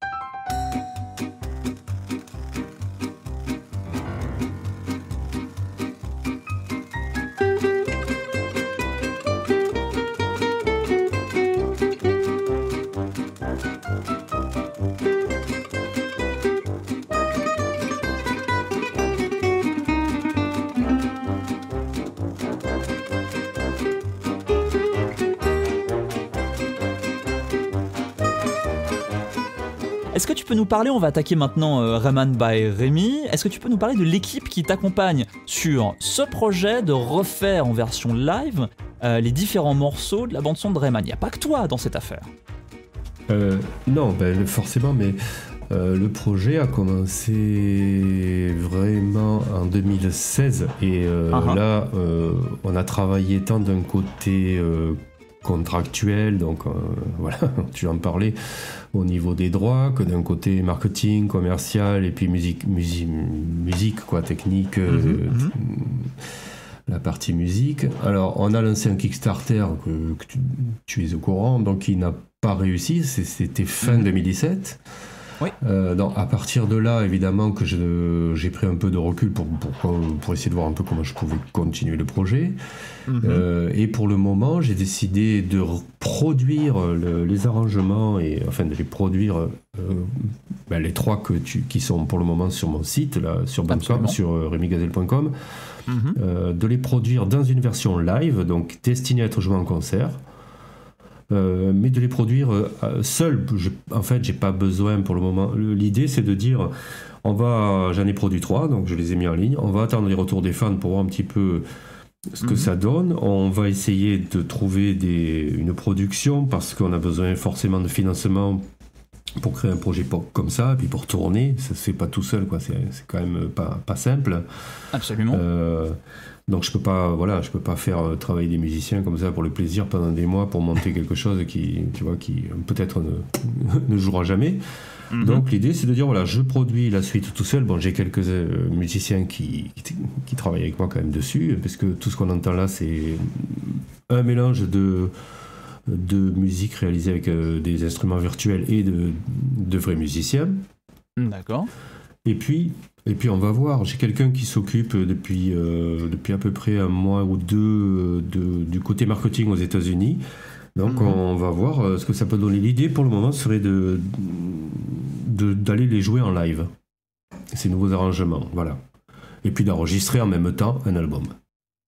nous parler, on va attaquer maintenant Rayman euh, Raman by Rémi, est-ce que tu peux nous parler de l'équipe qui t'accompagne sur ce projet de refaire en version live euh, les différents morceaux de la bande-son de Rayman Il n'y a pas que toi dans cette affaire. Euh, non, ben, forcément, mais le projet a commencé vraiment en 2016 et ah ah. là on a travaillé tant d'un côté contractuel donc voilà tu en parlais au niveau des droits que d'un côté marketing, commercial et puis musique, musique, quoi, technique. Euh, mhm, mhm. La partie musique. Alors, on a lancé un Kickstarter que, tu, es au courant, donc il n'a pas réussi. C'était fin 2017. Mhm. Euh, donc, à partir de là, évidemment, que j'ai pris un peu de recul pour, pour, essayer de voir un peu comment je pouvais continuer le projet. Mhm. Euh, et pour le moment, j'ai décidé de produire les arrangements, et enfin de les produire, euh, ben, les trois que qui sont pour le moment sur mon site, là, sur Bandcamp, sur remigazel.com, mhm. de les produire dans une version live, donc destinée à être jouée en concert. Euh, mais de les produire euh, seul. en fait, j'ai pas besoin pour le moment. L'idée, c'est de dire on va, j'en ai produit trois, donc je les ai mis en ligne. On va attendre les retours des fans pour voir un petit peu ce que mhm. ça donne. On va essayer de trouver des, une production parce qu'on a besoin forcément de financement pour créer un projet comme ça, et puis pour tourner, ça se fait pas tout seul, quoi. C'est, quand même euh, pas, pas simple. Absolument. Euh, donc je peux pas, voilà, je peux pas faire euh, travailler des musiciens comme ça pour le plaisir pendant des mois pour monter quelque chose qui, tu vois, qui peut-être ne, ne, jouera jamais. Mhm. Donc l'idée c'est de dire voilà, je produis la suite tout seul. Bon, j'ai quelques musiciens qui, qui travaillent avec moi quand même dessus, parce que tout ce qu'on entend là c'est un mélange de de musique réalisée avec euh, des instruments virtuels et de, vrais musiciens. Hmm, d'accord. Et puis, et puis on va voir. J'ai quelqu'un qui s'occupe depuis, euh, depuis à peu près un mois ou deux euh, du côté marketing aux États-Unis. Donc hmm. on va voir ce que ça peut donner. L'idée pour le moment serait de d'aller les jouer en live, ces nouveaux arrangements, voilà. Et puis d'enregistrer en même temps un album.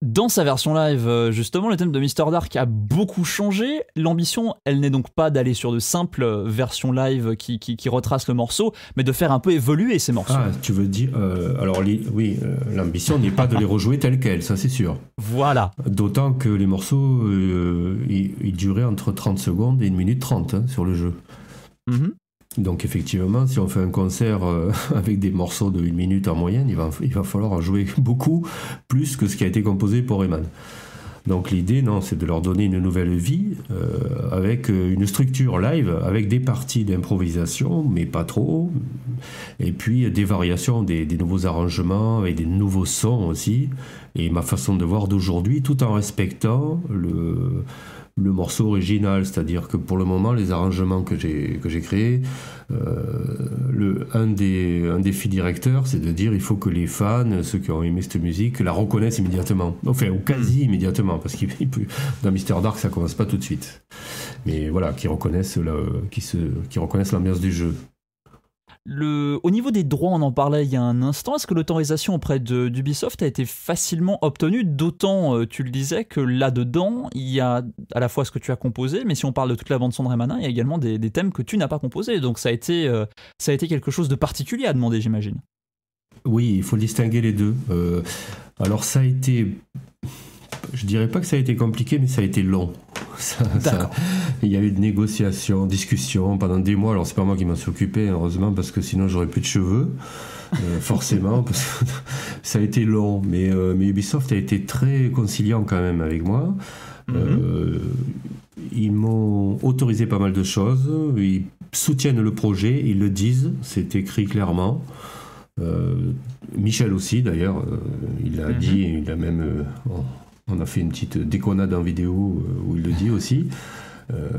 Dans sa version live, euh, justement, le thème de Mister Dark a beaucoup changé. L'ambition, elle n'est donc pas d'aller sur de simples euh, versions live qui, qui, retracent le morceau, mais de faire un peu évoluer ces morceaux. Ah, tu veux dire. Euh, alors, oui, l'ambition n'est pas de les rejouer tels quels, ça c'est sûr. Voilà. D'autant que les morceaux, ils, duraient entre 30 secondes et 1 minute 30 hein, sur le jeu. Mhm. Donc effectivement, si on fait un concert euh, avec des morceaux de une minute en moyenne, il va, il va falloir en jouer beaucoup plus que ce qui a été composé pour Eman. Donc l'idée, non, c'est de leur donner une nouvelle vie euh, avec euh, une structure live, avec des parties d'improvisation, mais pas trop, et puis des variations, des, des, nouveaux arrangements, et des nouveaux sons aussi, et ma façon de voir d'aujourd'hui, tout en respectant le le morceau original, c'est-à-dire que pour le moment, les arrangements que j'ai que j'ai créés, euh, le, un des un défi directeur, c'est de dire il faut que les fans, ceux qui ont aimé cette musique, la reconnaissent immédiatement, enfin ou quasi immédiatement, parce qu'il dans Mister Dark ça commence pas tout de suite, mais voilà, qui reconnaissent la, se qui reconnaissent l'ambiance du jeu. Au niveau des droits, on en parlait il y a un instant, est-ce que l'autorisation auprès d'Ubisoft a été facilement obtenue D'autant, euh, tu le disais, que là-dedans, il y a à la fois ce que tu as composé, mais si on parle de toute la bande son de Manin, il y a également des, thèmes que tu n'as pas composés. Donc ça a, été, euh, ça a été quelque chose de particulier à demander, j'imagine. Oui, il faut distinguer les deux. Euh, alors ça a été je dirais pas que ça a été compliqué, mais ça a été long. il y a eu de négociations, discussions pendant des mois. Alors c'est pas moi qui m'en suis occupé, heureusement, parce que sinon j'aurais plus de cheveux, euh, forcément, parce que ça a été long. Euh, mais, Ubisoft a été très conciliant quand même avec moi. Mhm. Euh, ils m'ont autorisé pas mal de choses. Ils soutiennent le projet, ils le disent, c'est écrit clairement. Michel aussi, d'ailleurs, il a mhm. dit, il a même. On a fait une petite déconnade en vidéo euh, où il le dit aussi. Euh,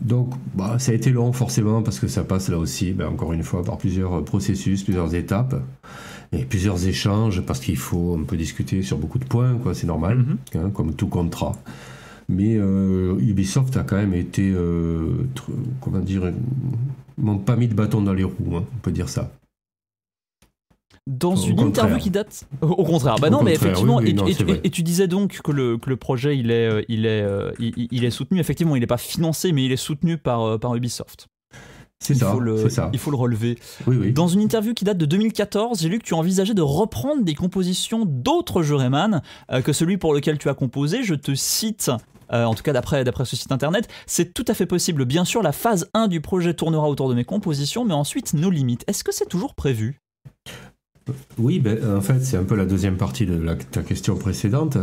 donc, bah, ça a été long forcément parce que ça passe là aussi, bah, encore une fois, par plusieurs processus, plusieurs étapes et plusieurs échanges parce qu'il faut un peu discuter sur beaucoup de points, quoi. C'est normal, mhm. hein, comme tout contrat. Mais euh, Ubisoft a quand même été, comment dire, m'ont pas mis de bâton dans les roues, hein, on peut dire ça dans une interview qui date au contraire bah non mais effectivement et, tu disais donc que le, que le projet il est euh, il est euh, il, est soutenu effectivement il n'est pas financé mais il est soutenu par euh, par Ubisoft c'est ça, ça, Il faut le relever. Dans une interview qui date de 2014, j'ai lu que tu envisageais de reprendre des compositions d'autres jeux Rayman que celui pour lequel tu as composé. Je te cite, en tout cas d'après ce site internet, c'est tout à fait possible. Bien sûr, la phase 1 du projet tournera autour de mes compositions, mais ensuite nos limites. Est-ce que c'est toujours prévu oui, ben, en fait, c'est un peu la deuxième partie de la, ta question précédente.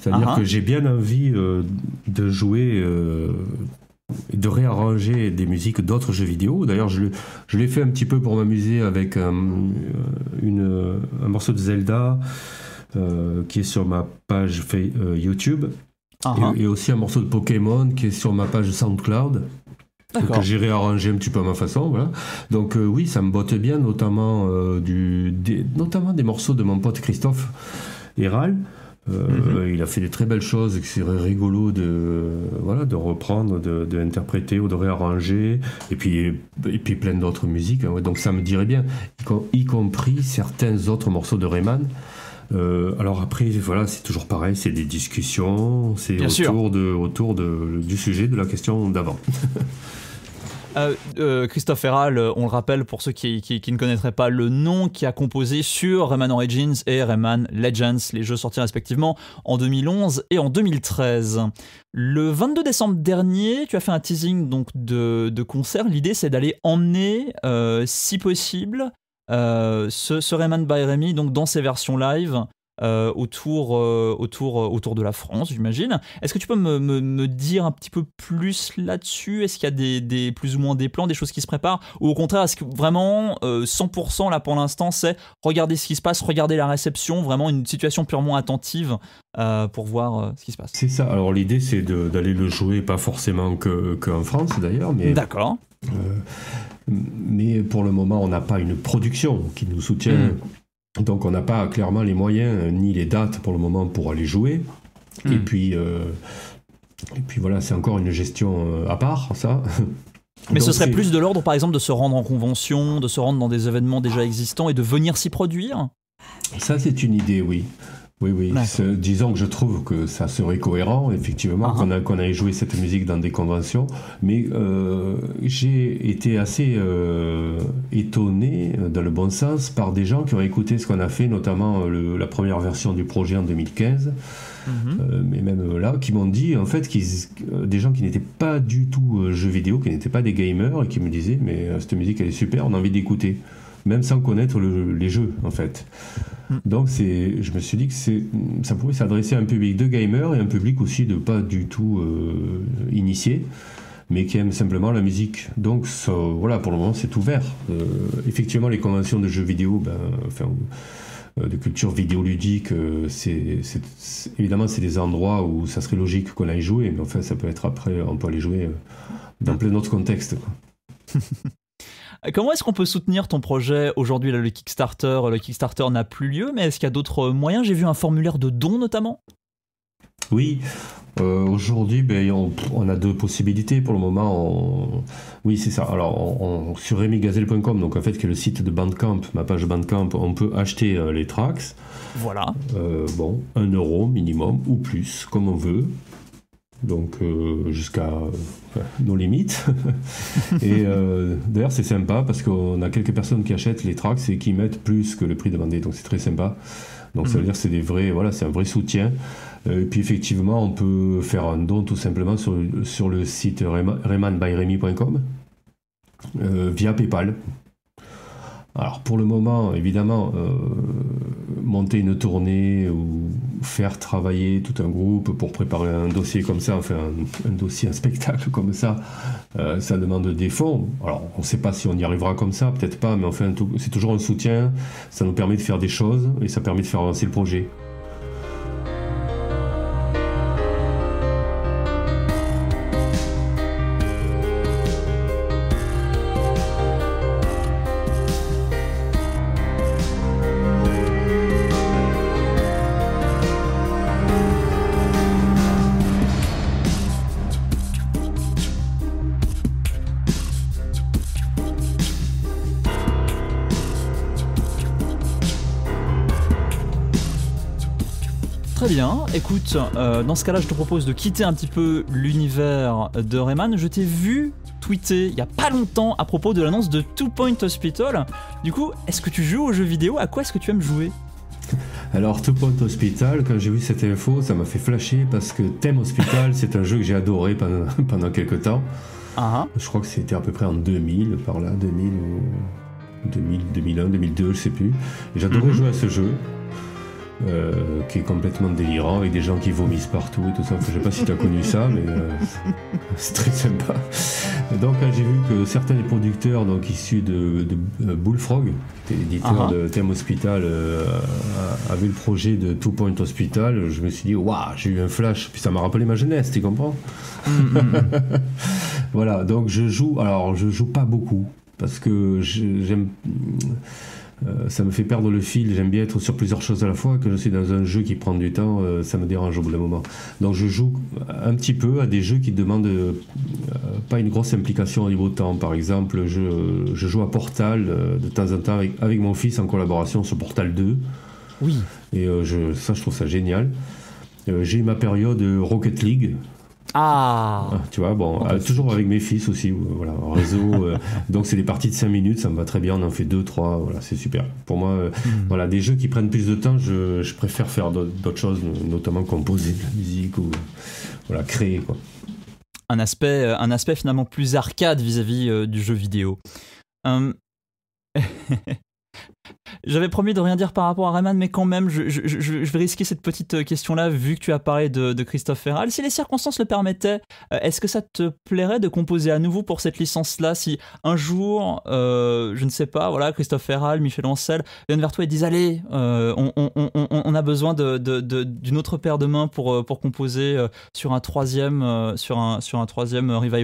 C'est-à-dire ah que ah. j'ai bien envie euh, de jouer, euh, de réarranger des musiques d'autres jeux vidéo. D'ailleurs, je, l'ai fait un petit peu pour m'amuser avec euh, un, morceau de Zelda qui est sur ma page YouTube. Ah et, aussi un morceau de Pokémon qui est sur ma page SoundCloud que j'ai réarrangé un petit peu à ma façon. Voilà. Donc euh, oui, ça me botte bien, notamment, euh, du, des, notamment des morceaux de mon pote Christophe Héral. Euh, mhm. Il a fait des très belles choses et c'est rigolo de, voilà, de reprendre, d'interpréter de, interpréter ou de réarranger, et puis, et puis plein d'autres musiques. Hein, donc ça me dirait bien, y, compris certains autres morceaux de Rayman. alors après, voilà, c'est toujours pareil, c'est des discussions, c'est autour, de, autour de, du sujet, de la question d'avant. Euh, euh, Christophe Herald, euh, on le rappelle pour ceux qui, ne connaîtraient pas le nom, qui a composé sur Rayman Origins et Rayman Legends, les jeux sortis respectivement en 2011 et en 2013. Le 22 décembre dernier, tu as fait un teasing donc de, concert. L'idée, c'est d'aller emmener, si possible, ce, Rayman by Remy donc dans ses versions live euh, autour, euh, autour, euh, autour de la France, j'imagine. Est-ce que tu peux me, me, dire un petit peu plus là-dessus Est-ce qu'il y a des, des, plus ou moins des plans, des choses qui se préparent Ou au contraire, est-ce que vraiment 100% là pour l'instant, c'est regarder ce qui se passe, regarder la réception, vraiment une situation purement attentive pour voir ce qui se passe C'est ça. Alors l'idée, c'est d'aller le jouer, pas forcément qu'en France d'ailleurs, mais. D'accord. mais pour le moment, on n'a pas une production qui nous soutienne. Mmh. Donc on n'a pas clairement les moyens euh, ni les dates pour le moment pour aller jouer. Et hmm. puis euh, puis voilà, c'est encore une gestion euh, à part ça. Mais ce serait plus de l'ordre par exemple de se rendre en convention, de se rendre dans des événements déjà existants et de venir s'y produire. Ça c'est une idée, oui. Oui, oui. Disons que je trouve que ça serait cohérent, effectivement, ah. a qu'on ait joué cette musique dans des conventions. Mais euh, j'ai été assez euh, étonné, euh, dans le bon sens, par des gens qui ont écouté ce qu'on a fait, notamment la première version du projet en 2015. Mhm. mais même là, qui m'ont dit en fait des gens qui n'étaient pas du tout jeux vidéo, qui n'étaient pas des gamers et qui me disaient mais cette musique elle est super, on a envie d'écouter même sans connaître les jeux en fait. Hmm. Donc c'est, je me suis dit que c'est, ça pouvait s'adresser à un public de gamers et un public aussi de pas du tout euh, initié, mais qui aime simplement la musique. Donc voilà, pour le moment c'est ouvert. Euh, effectivement, les conventions de jeux vidéo, ben, enfin, euh, de culture vidéoludique, c'est, évidemment c'est des endroits où ça serait logique qu'on aille jouer, mais enfin ça peut être après, on peut aller jouer dans hmm. plein d'autres contextes. Euh, comment est-ce qu'on peut soutenir ton projet aujourd'hui Le Kickstarter, euh, le Kickstarter n'a plus lieu, mais est-ce qu'il y a d'autres euh, moyens J'ai vu un formulaire de don notamment. Oui, aujourd'hui, ben, on, a deux possibilités pour le moment. Oui, c'est ça. Alors, sur remigazelle.com, donc en fait, qui est le site de Bandcamp, ma page Bandcamp, on peut acheter les tracks. Voilà. bon, un euro minimum ou plus, comme on veut donc euh, jusqu'à nos limites. et euh, d'ailleurs, c'est sympa parce qu'on a quelques personnes qui achètent les tracks et qui mettent plus que le prix demandé, donc c'est très sympa. Donc ça veut mhm. dire que c'est des vrais, voilà, c'est un vrai soutien. Euh, et puis effectivement, on peut faire un don tout simplement sur, le site raymanbyremy.com via PayPal. Alors pour le moment, évidemment, euh, monter une tournée ou faire travailler tout un groupe pour préparer un dossier comme ça, enfin un, dossier, un spectacle comme ça, euh, ça demande des fonds. Alors on ne sait pas si on y arrivera comme ça, peut-être pas, mais enfin c'est toujours un soutien, ça nous permet de faire des choses et ça permet de faire avancer le projet. Écoute, euh, dans ce cas-là, je te propose de quitter un petit peu l'univers de Rayman. Je t'ai vu tweeter il y a pas longtemps à propos de l'annonce de Two Point Hospital. Du coup, est-ce que tu joues aux jeux vidéo À quoi est-ce que tu aimes jouer alors, Two Point Hospital, quand j'ai vu cette info, ça m'a fait flasher parce que Thème Hospital, c'est un jeu que j'ai adoré pendant, quelques temps. Ah, ah. Je crois que c'était à peu près en 2000, par là, 2000, 2000 2001, 2002, je sais plus. J'adorais mhm. jouer à ce jeu. Euh, qui est complètement délirant, avec des gens qui vomissent partout et tout ça. je sais pas si tu as connu ça, mais euh, c'est très sympa. Donc euh, j'ai vu que certains des producteurs donc, issus de, Bullfrog, éditeur ah. de Thème Hospital, avaient le projet de Two Point Hospital. Je me suis dit, waouh, j'ai eu un flash. Puis ça m'a rappelé ma jeunesse, tu comprends mm, mm, mm. Voilà, donc je joue. Alors, je joue pas beaucoup, parce que j'aime euh, ça me fait perdre le fil, j'aime bien être sur plusieurs choses à la fois, que je suis dans un jeu qui prend du temps, euh, ça me dérange au bout d'un moment. Donc je joue un petit peu à des jeux qui demandent euh, pas une grosse implication au niveau temps. Par exemple, je, joue à Portal de temps en temps avec, mon fils en collaboration sur Portal 2. Oui. Et ça, je trouve ça génial. J'ai ma période Rocket League, ah euh, Tu vois, bon, euh, toujours avec mes fils aussi, euh, voilà, réseau. donc c'est des parties de 5 minutes, ça me va très bien, on en fait 2, 3, voilà, c'est super. Pour moi, hmm. voilà, des jeux qui prennent plus de temps, je, préfère faire d'autres choses, notamment composer de la musique ou voilà, créer. Un, aspect, un aspect finalement plus arcade vis-à-vis du jeu vidéo. Hum. J'avais promis de rien dire par rapport à Rayman, mais quand même, je, vais risquer cette petite euh, question-là, vu que tu as parlé de, Christophe Ferral. Si les circonstances le permettaient, euh, est-ce que ça te plairait de composer à nouveau pour cette licence-là Si un jour, euh, je ne sais pas, voilà, Christophe Ferral, Michel Ancel viennent vers toi et disent Allez, on, a besoin d'une de, autre paire de mains pour, pour composer sur un troisième, sur un, sur un troisième revival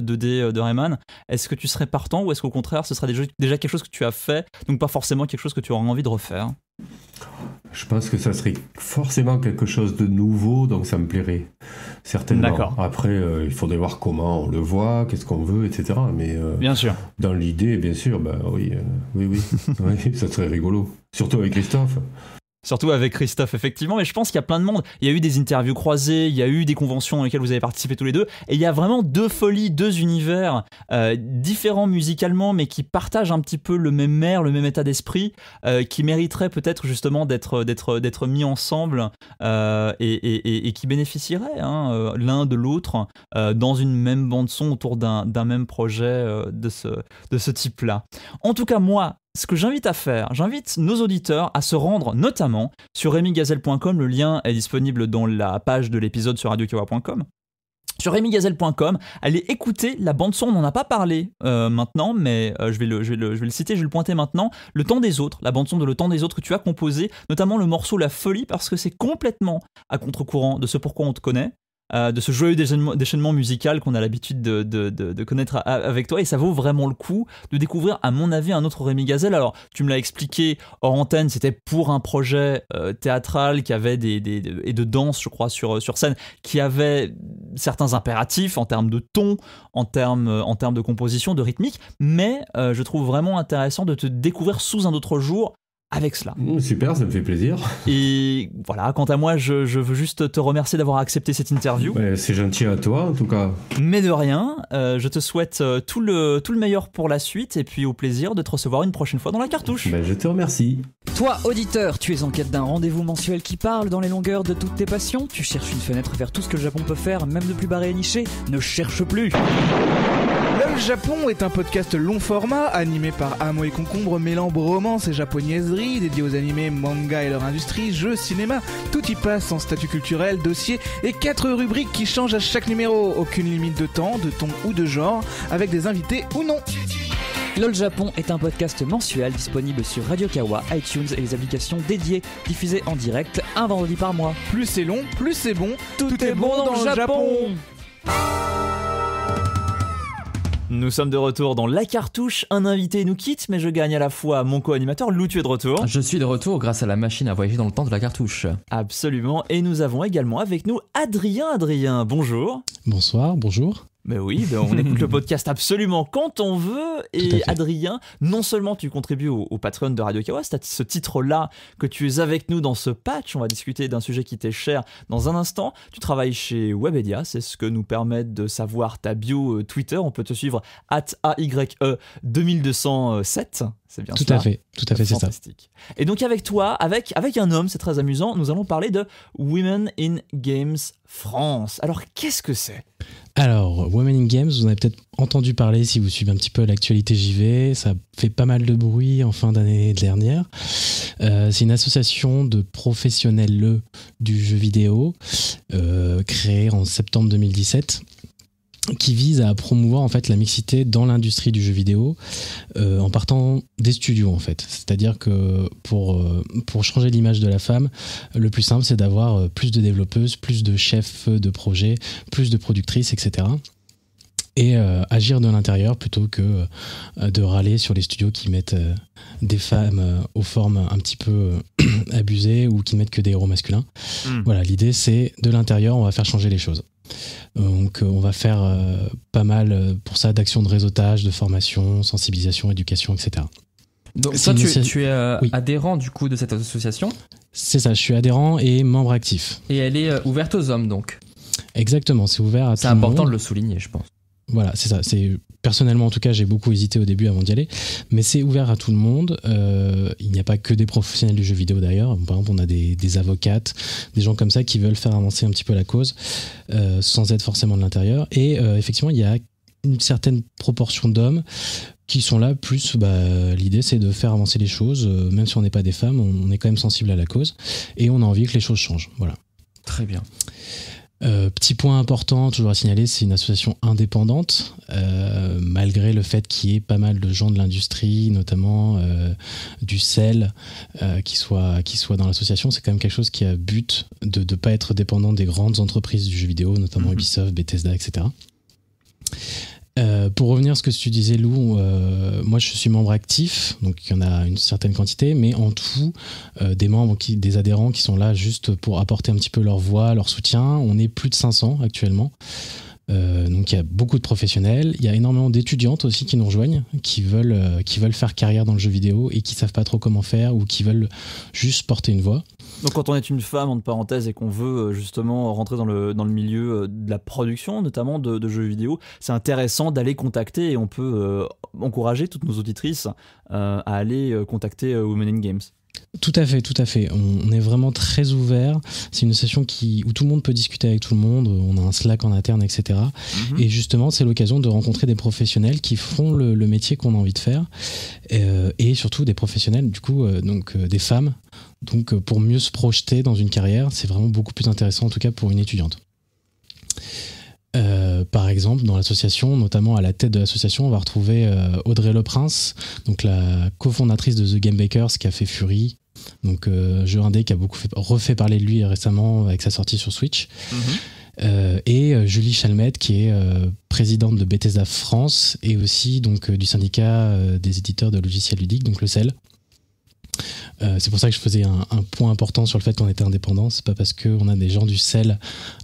2D de Rayman, est-ce que tu serais partant ou est-ce qu'au contraire, ce sera déjà, déjà quelque chose que tu as fait, donc pas forcément quelque chose que tu auras envie de refaire je pense que ça serait forcément quelque chose de nouveau, donc ça me plairait. Certainement. Après, euh, il faudrait voir comment on le voit, qu'est-ce qu'on veut, etc. Mais euh, bien sûr. Dans l'idée, bien sûr, bah oui, euh, oui, oui, ça serait rigolo. Surtout avec Christophe. Surtout avec Christophe, effectivement. Mais je pense qu'il y a plein de monde. Il y a eu des interviews croisées, il y a eu des conventions dans lesquelles vous avez participé tous les deux. Et il y a vraiment deux folies, deux univers euh, différents musicalement, mais qui partagent un petit peu le même air, le même état d'esprit, euh, qui mériteraient peut-être justement d'être, d'être, d'être mis ensemble euh, et, qui bénéficieraient hein, l'un de l'autre dans une même bande-son autour d'un, même projet de ce type-là. En tout cas, moi, ce que j'invite à faire, j'invite nos auditeurs à se rendre notamment sur remigazelle.com, le lien est disponible dans la page de l'épisode sur radiokiwa.com Sur remigazelle.com, allez écouter la bande-son, on n'en a pas parlé euh, maintenant, mais euh, je, vais le, je, vais le, citer, je vais le pointer maintenant. Le temps des autres, la bande-son de Le temps des autres que tu as composé, notamment le morceau La folie, parce que c'est complètement à contre-courant de ce pourquoi on te connaît. Euh, de ce joyeux déchaînement, musical qu'on a l'habitude de, connaître avec toi. Et ça vaut vraiment le coup de découvrir, à mon avis, un autre Rémi Gazelle. Alors, tu me l'as expliqué hors antenne, c'était pour un projet euh, théâtral qui avait des, et de danse, je crois, sur, scène, qui avait certains impératifs en termes de ton, en termes, euh, en termes de composition, de rythmique. Mais je trouve vraiment intéressant de te découvrir sous un autre jour avec cela. Mmh, super, ça me fait plaisir. Et voilà, quant à moi, je, veux juste te remercier d'avoir accepté cette interview. c'est gentil à toi, en tout cas. Mais de rien, euh, je te souhaite euh, tout le, tout le meilleur pour la suite et puis au plaisir de te recevoir une prochaine fois dans la cartouche. Ben, je te remercie. Toi, auditeur, tu es en quête d'un rendez-vous mensuel qui parle dans les longueurs de toutes tes passions Tu cherches une fenêtre vers tout ce que le Japon peut faire, même de plus barré et niché Ne cherche plus Le Japon est un podcast long format animé par Amo et Concombre mêlant romance et japonaise. Dédié aux animés, manga et leur industrie, jeux, cinéma, tout y passe en statut culturel, dossier et quatre rubriques qui changent à chaque numéro. Aucune limite de temps, de ton ou de genre, avec des invités ou non. LOL Japon est un podcast mensuel disponible sur Radio Kawa, iTunes et les applications dédiées, diffusées en direct un vendredi par mois. Plus c'est long, plus c'est bon. Tout, est, bon, dans, le Japon. Nous sommes de retour dans La Cartouche. Un invité nous quitte, mais je gagne à la fois mon co-animateur. Lou, tu es de retour. Je suis de retour grâce à la machine à voyager dans le temps de La Cartouche. Absolument. Et nous avons également avec nous Adrien. Adrien, bonjour. Bonsoir, bonjour. Mais oui, ben, on écoute le podcast absolument quand on veut. Et Adrien, non seulement tu contribues au, Patreon de Radio Kawa, c'est à ce titre-là que tu es avec nous dans ce patch. On va discuter d'un sujet qui t'est cher dans un instant. Tu travailles chez Webedia, c'est ce que nous permet de savoir ta bio euh, Twitter. On peut te suivre at AYE2207. C'est bien tout à fait, tout à fait, c'est ça. Et donc avec toi, avec, avec un homme, c'est très amusant, nous allons parler de Women in Games France. Alors qu'est-ce que c'est alors, Women in Games, vous en avez peut-être entendu parler si vous suivez un petit peu l'actualité JV. Ça fait pas mal de bruit en fin d'année dernière. Euh, c'est une association de professionnels du jeu vidéo euh, créée en septembre 2017 qui vise à promouvoir en fait la mixité dans l'industrie du jeu vidéo euh, en partant des studios en fait. C'est-à-dire que pour, euh, pour changer l'image de la femme, le plus simple c'est d'avoir euh, plus de développeuses, plus de chefs de projet, plus de productrices, etc. Et agir de l'intérieur plutôt que de râler sur les studios qui mettent des femmes aux formes un petit peu abusées ou qui mettent que des héros masculins. Hmm. Voilà, l'idée c'est de l'intérieur on va faire changer les choses. Donc euh, on va faire euh, pas mal euh, pour ça d'actions de réseautage, de formation, sensibilisation, éducation, etc. Donc toi, tu, es, adhérent du coup de cette association C'est ça, je suis adhérent et membre actif. Et elle est ouverte aux hommes donc Exactement, c'est ouvert à tout C'est important de le souligner, je pense voilà, c'est ça. C'est personnellement en tout cas, j'ai beaucoup hésité au début avant d'y aller, mais c'est ouvert à tout le monde. Euh, il n'y a pas que des professionnels du jeu vidéo d'ailleurs. Par exemple, on a des, avocates, des gens comme ça qui veulent faire avancer un petit peu la cause euh, sans être forcément de l'intérieur. Et euh, effectivement, il y a une certaine proportion d'hommes qui sont là. Plus, bah, l'idée c'est de faire avancer les choses, même si on n'est pas des femmes, on, on est quand même sensible à la cause et on a envie que les choses changent. Voilà. Très bien. Euh, petit point important, toujours à signaler, c'est une association indépendante, euh, malgré le fait qu'il y ait pas mal de gens de l'industrie, notamment euh, du sel, qui, soient dans l'association. C'est quand même quelque chose qui a but de ne pas être dépendant des grandes entreprises du jeu vidéo, notamment mhm. Ubisoft, Bethesda, etc. Euh, pour revenir à ce que tu disais, Lou, euh, moi je suis membre actif, donc il y en a une certaine quantité, mais en tout, euh, des membres, qui, des adhérents qui sont là juste pour apporter un petit peu leur voix, leur soutien. On est plus de 500 actuellement. Euh, donc il y a beaucoup de professionnels, il y a énormément d'étudiantes aussi qui nous rejoignent, qui veulent, euh, qui veulent faire carrière dans le jeu vidéo et qui savent pas trop comment faire ou qui veulent juste porter une voix. Donc quand on est une femme, entre parenthèses, et qu'on veut euh, justement rentrer dans le, dans le milieu de la production, notamment de, jeux vidéo, c'est intéressant d'aller contacter et on peut encourager toutes nos auditrices à aller contacter Women in Games. Tout à fait, tout à fait. On, est vraiment très ouvert. C'est une session qui, où tout le monde peut discuter avec tout le monde. On a un Slack en interne, etc. Mhm. Et justement, c'est l'occasion de rencontrer des professionnels qui font le, métier qu'on a envie de faire. Et, euh, et surtout des professionnels, du coup, euh, donc euh, des femmes. Donc pour mieux se projeter dans une carrière, c'est vraiment beaucoup plus intéressant, en tout cas pour une étudiante. Euh, par exemple, dans l'association, notamment à la tête de l'association, on va retrouver euh, Audrey Leprince, donc la cofondatrice de The Game Bakers qui a fait Fury, donc jeu indé qui a beaucoup refait parler de lui récemment avec sa sortie sur Switch. Mhm. Euh, et Julie Chalmette qui est présidente de Bethesda France et aussi donc du syndicat des éditeurs de logiciels ludiques, donc le CEL. Euh, c'est pour ça que je faisais un, point important sur le fait qu'on était indépendant. C'est pas parce qu'on a des gens du sel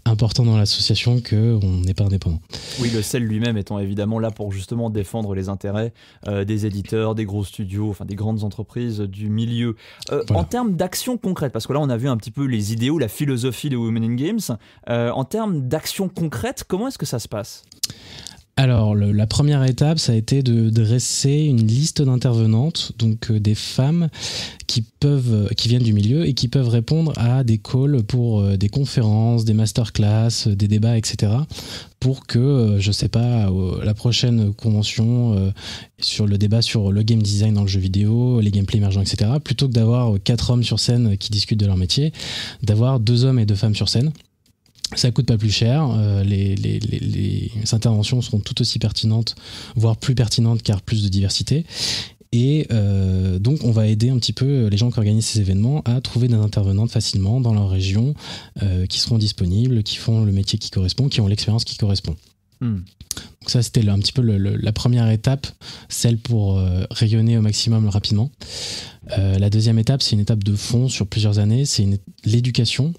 importants dans l'association qu'on n'est pas indépendant. Oui, le sel lui-même étant évidemment là pour justement défendre les intérêts euh, des éditeurs, des gros studios, enfin des grandes entreprises du milieu. Euh, en termes d'action concrète, parce que là on a vu un petit peu les idéaux, la philosophie de Women in Games. en termes d'action concrète, comment est-ce que ça se passe alors, la première étape, ça a été de dresser une liste d'intervenantes, donc euh, des femmes qui peuvent, euh, qui viennent du milieu et qui peuvent répondre à des calls pour euh, des conférences, des masterclass, des débats, etc. Pour que, je sais pas, la prochaine convention sur le débat sur le game design dans le jeu vidéo, les gameplays émergents, etc. Plutôt que d'avoir quatre hommes sur scène qui discutent de leur métier, d'avoir deux hommes et deux femmes sur scène ça coûte pas plus cher, euh, les, interventions seront tout aussi pertinentes, voire plus pertinentes car plus de diversité. Et euh, donc on va aider un petit peu les gens qui organisent ces événements à trouver des intervenantes facilement dans leur région, euh, qui seront disponibles, qui font le métier qui correspond, qui ont l'expérience qui correspond. Hmm. Donc ça c'était un petit peu la première étape, celle pour rayonner au maximum rapidement. la deuxième étape c'est une étape de fond sur plusieurs années, c'est l'éducation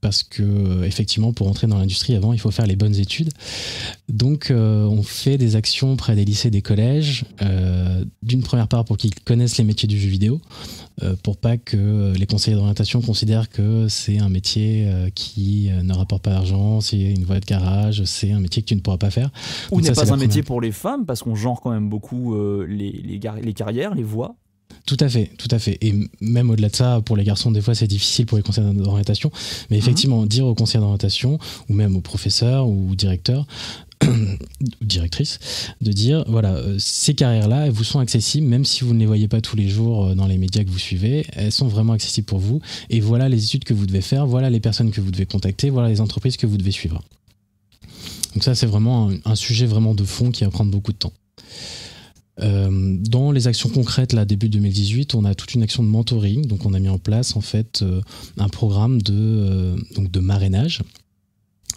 parce que euh, effectivement pour entrer dans l'industrie avant il faut faire les bonnes études. Donc euh, on fait des actions près des lycées, des collèges, euh, d'une première part pour qu'ils connaissent les métiers du jeu vidéo, pour pas que les conseillers d'orientation considèrent que c'est un métier qui ne rapporte pas d'argent, c'est une voie de garage, c'est un métier que tu ne pourras pas faire. Ou n'est pas un métier pour les femmes parce qu'on genre quand même beaucoup les, les carrières, les voies. Tout à fait, tout à fait. Et même au-delà de ça, pour les garçons, des fois, c'est difficile pour les conseillers d'orientation. Mais mm-hmm. effectivement, dire aux conseillers d'orientation, ou même aux professeurs ou directeurs, directrice, de dire voilà, euh, ces carrières-là, elles vous sont accessibles, même si vous ne les voyez pas tous les jours euh, dans les médias que vous suivez, elles sont vraiment accessibles pour vous. Et voilà les études que vous devez faire, voilà les personnes que vous devez contacter, voilà les entreprises que vous devez suivre. Donc, ça, c'est vraiment un, un, sujet vraiment de fond qui va prendre beaucoup de temps. Euh, dans les actions concrètes, là, début 2018, on a toute une action de mentoring. Donc, on a mis en place, en fait, euh, un programme de, euh, donc de marrainage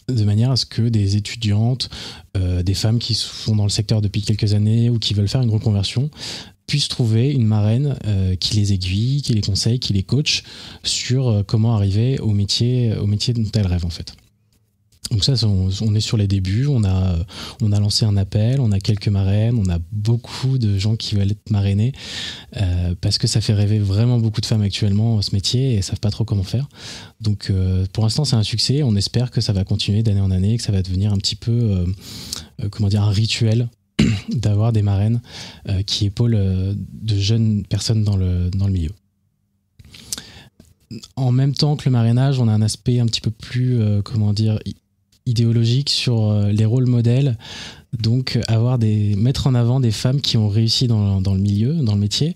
de manière à ce que des étudiantes, des femmes qui sont dans le secteur depuis quelques années ou qui veulent faire une reconversion, puissent trouver une marraine qui les aiguille, qui les conseille, qui les coach sur comment arriver au métier, au métier dont elles rêvent en fait. Donc ça, on, est sur les débuts. On a, on a lancé un appel, on a quelques marraines, on a beaucoup de gens qui veulent être marrainés euh, parce que ça fait rêver vraiment beaucoup de femmes actuellement ce métier et savent pas trop comment faire. Donc euh, pour l'instant, c'est un succès. On espère que ça va continuer d'année en année, que ça va devenir un petit peu, euh, comment dire, un rituel d'avoir des marraines qui épaulent de jeunes personnes dans le, milieu en même temps que le marrainage, on a un aspect un petit peu plus, comment dire, idéologique sur euh, les rôles modèles. Donc, avoir des, mettre en avant des femmes qui ont réussi dans, le milieu, dans le métier,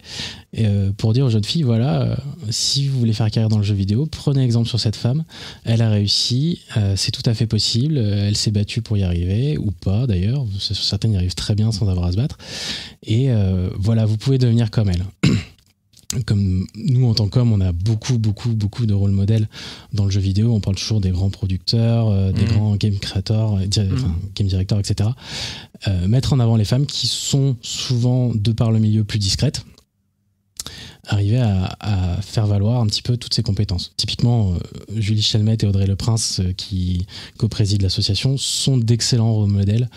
euh, pour dire aux jeunes filles voilà, euh, si vous voulez faire carrière dans le jeu vidéo, prenez exemple sur cette femme. Elle a réussi, c'est tout à fait possible. Elle s'est battue pour y arriver, ou pas d'ailleurs. Certaines y arrivent très bien sans avoir à se battre. Et voilà, vous pouvez devenir comme elle. comme nous en tant qu'hommes, on a beaucoup, beaucoup, beaucoup de rôles modèles dans le jeu vidéo. On parle toujours des grands producteurs, euh, des mm. grands game creators, euh, mm. game directors, etc. Euh, mettre en avant les femmes qui sont souvent, de par le milieu, plus discrètes arriver à, faire valoir un petit peu toutes ces compétences. Typiquement, Julie Chalmette et Audrey Leprince, qui co l'association, sont d'excellents rôles modèles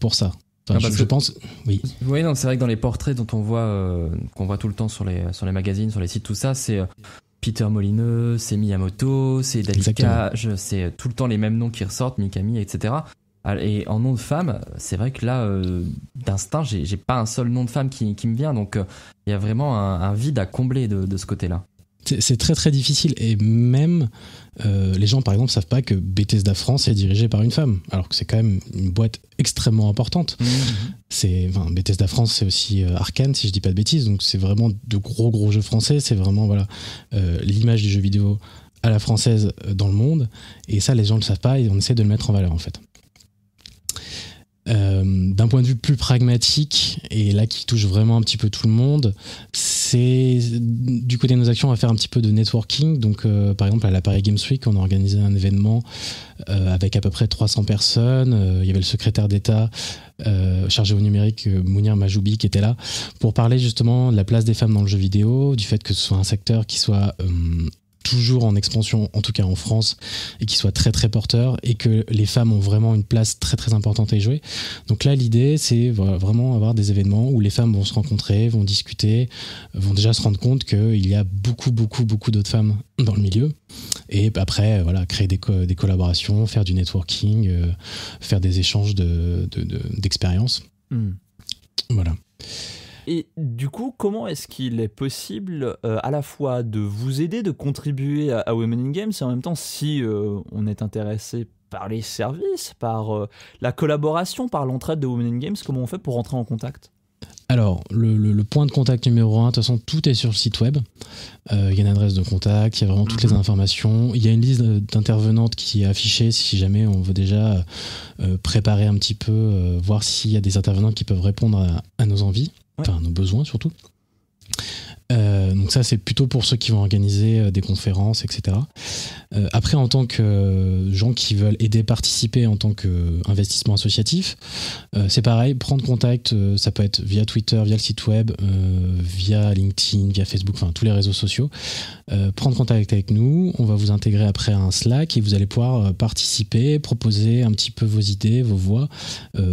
pour ça. Ah, je, pense, oui. Oui, non, c'est vrai que dans les portraits dont on voit, euh, qu'on voit tout le temps sur les, sur les magazines, sur les sites, tout ça, c'est euh, Peter Molineux, c'est Miyamoto, c'est David c'est euh, tout le temps les mêmes noms qui ressortent, Mikami, etc. Et en nom de femme, c'est vrai que là, d'instinct, j'ai pas un seul nom de femme qui, me vient, donc il y a vraiment un, vide à combler de ce côté-là c'est très très difficile. Et même, euh, les gens par exemple savent pas que Bethesda France est dirigée par une femme, alors que c'est quand même une boîte extrêmement importante. Mmh. C'est, Bethesda France, c'est aussi euh, Arkane, si je dis pas de bêtises. Donc c'est vraiment de gros gros jeux français. C'est vraiment voilà euh, l'image du jeu vidéo à la française dans le monde. Et ça, les gens ne le savent pas et on essaie de le mettre en valeur en fait. Euh, d'un point de vue plus pragmatique, et là qui touche vraiment un petit peu tout le monde, c'est du côté de nos actions, on va faire un petit peu de networking. Donc, euh, par exemple, à la Paris Games Week, on a organisé un événement euh, avec à peu près 300 personnes. il y avait le secrétaire d'État chargé au numérique, Mounir Majoubi, qui était là pour parler justement de la place des femmes dans le jeu vidéo, du fait que ce soit un secteur qui soit toujours en expansion, en tout cas en France, et qui soit très très porteur, et que les femmes ont vraiment une place très très importante à y jouer. Donc là, l'idée, c'est vraiment avoir des événements où les femmes vont se rencontrer, vont discuter, vont déjà se rendre compte qu'il y a beaucoup beaucoup beaucoup d'autres femmes dans le milieu. Et après, voilà, créer des, collaborations, faire du networking, euh, faire des échanges d'expériences. De, de, hmm. Voilà. Et du coup, comment est-ce qu'il est possible euh, à la fois de vous aider, de contribuer à, Women in Games, et en même temps, si euh, on est intéressé par les services, par euh, la collaboration, par l'entraide de Women in Games, comment on fait pour rentrer en contact alors, le, point de contact numéro 1, de toute façon, tout est sur le site web. Euh, il y a une adresse de contact, il y a vraiment toutes les mhm. informations. Il y a une liste d'intervenantes qui est affichée si jamais on veut déjà euh, préparer un petit peu, euh, voir s'il y a des intervenants qui peuvent répondre à, nos envies, enfin à nos besoins surtout. Euh, donc ça, c'est plutôt pour ceux qui vont organiser euh, des conférences, etc. Euh, après, en tant que gens qui veulent aider, participer en tant qu'investissement associatif, c'est pareil, prendre contact, ça peut être via Twitter, via le site web, via LinkedIn, via Facebook, enfin tous les réseaux sociaux. prendre contact avec nous, on va vous intégrer après un Slack et vous allez pouvoir participer, proposer un petit peu vos idées, vos voix.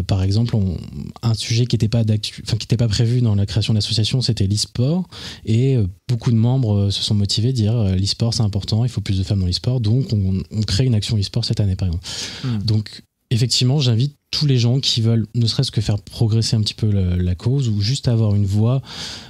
par exemple, un sujet qui n'était pas, pas prévu dans la création de l'association, c'était l'e-sport et euh, beaucoup de membres euh, se sont motivés, dire euh, l'e-sport c'est important, il faut plus de femmes dans l'e-sport, donc on, crée une action e-sport cette année par exemple. Hmm. Donc effectivement, j'invite tous les gens qui veulent ne serait-ce que faire progresser un petit peu la, cause ou juste avoir une voix,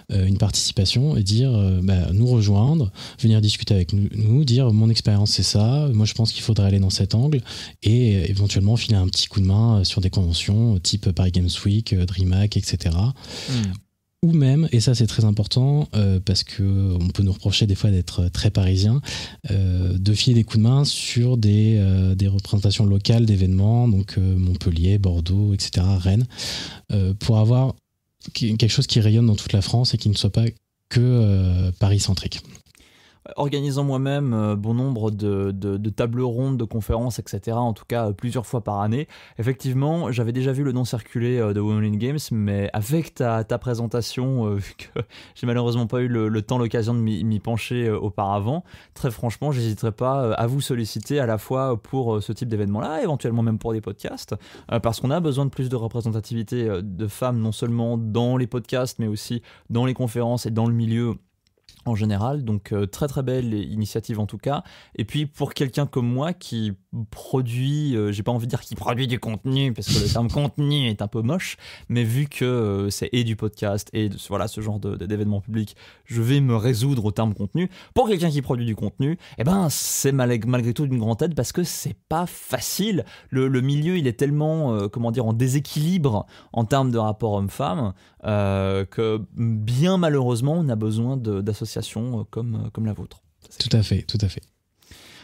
une participation et dire bah, nous rejoindre, venir discuter avec nous, nous dire mon expérience c'est ça, moi je pense qu'il faudrait aller dans cet angle et éventuellement filer un petit coup de main sur des conventions type Paris Games Week, DreamHack, etc ou même, et ça c'est très important, euh, parce que on peut nous reprocher des fois d'être euh, très parisiens, euh, de fier des coups de main sur des, des représentations locales d'événements, donc Montpellier, Bordeaux, etc., Rennes, pour avoir quelque chose qui rayonne dans toute la France et qui ne soit pas que Paris-centrique organisant moi-même euh, bon nombre de, de, tables rondes, de conférences, etc., en tout cas euh, plusieurs fois par année, effectivement, j'avais déjà vu le nom circuler euh, de Women in Games, mais avec ta, présentation, vu que j'ai malheureusement pas eu le, temps, l'occasion de m'y pencher auparavant, très franchement, j'hésiterai pas à vous solliciter à la fois pour ce type d'événement-là, éventuellement même pour des podcasts, parce qu'on a besoin de plus de représentativité de femmes, non seulement dans les podcasts, mais aussi dans les conférences et dans le milieu en général. Donc euh, très très belle initiative en tout cas. Et puis pour quelqu'un comme moi qui produit, euh, j'ai pas envie de dire qui produit du contenu parce que le terme contenu est un peu moche, mais vu que euh, c'est et du podcast et de, voilà ce genre d'événements publics, je vais me résoudre au terme contenu. Pour quelqu'un qui produit du contenu, et eh ben c'est malgré tout d'une grande aide parce que c'est pas facile. Le, le, milieu il est tellement comment dire en déséquilibre en termes de rapport homme-femme que mm, bien malheureusement on a besoin d'associer euh, euh, comme, la vôtre. Tout à fait, tout à fait.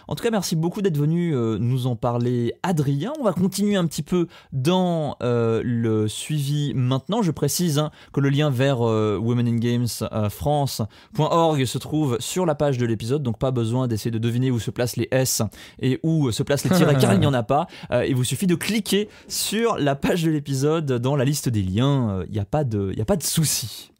En tout cas, merci beaucoup d'être venu euh, nous en parler, Adrien. On va continuer un petit peu dans le suivi maintenant. Je précise hein, que le lien vers games womeningamesfrance.org se trouve sur la page de l'épisode, donc pas besoin d'essayer de deviner où se placent les S et où se placent les tirets, car il n'y en a pas. il vous suffit de cliquer sur la page de l'épisode dans la liste des liens. Il n'y a pas de, a pas de souci.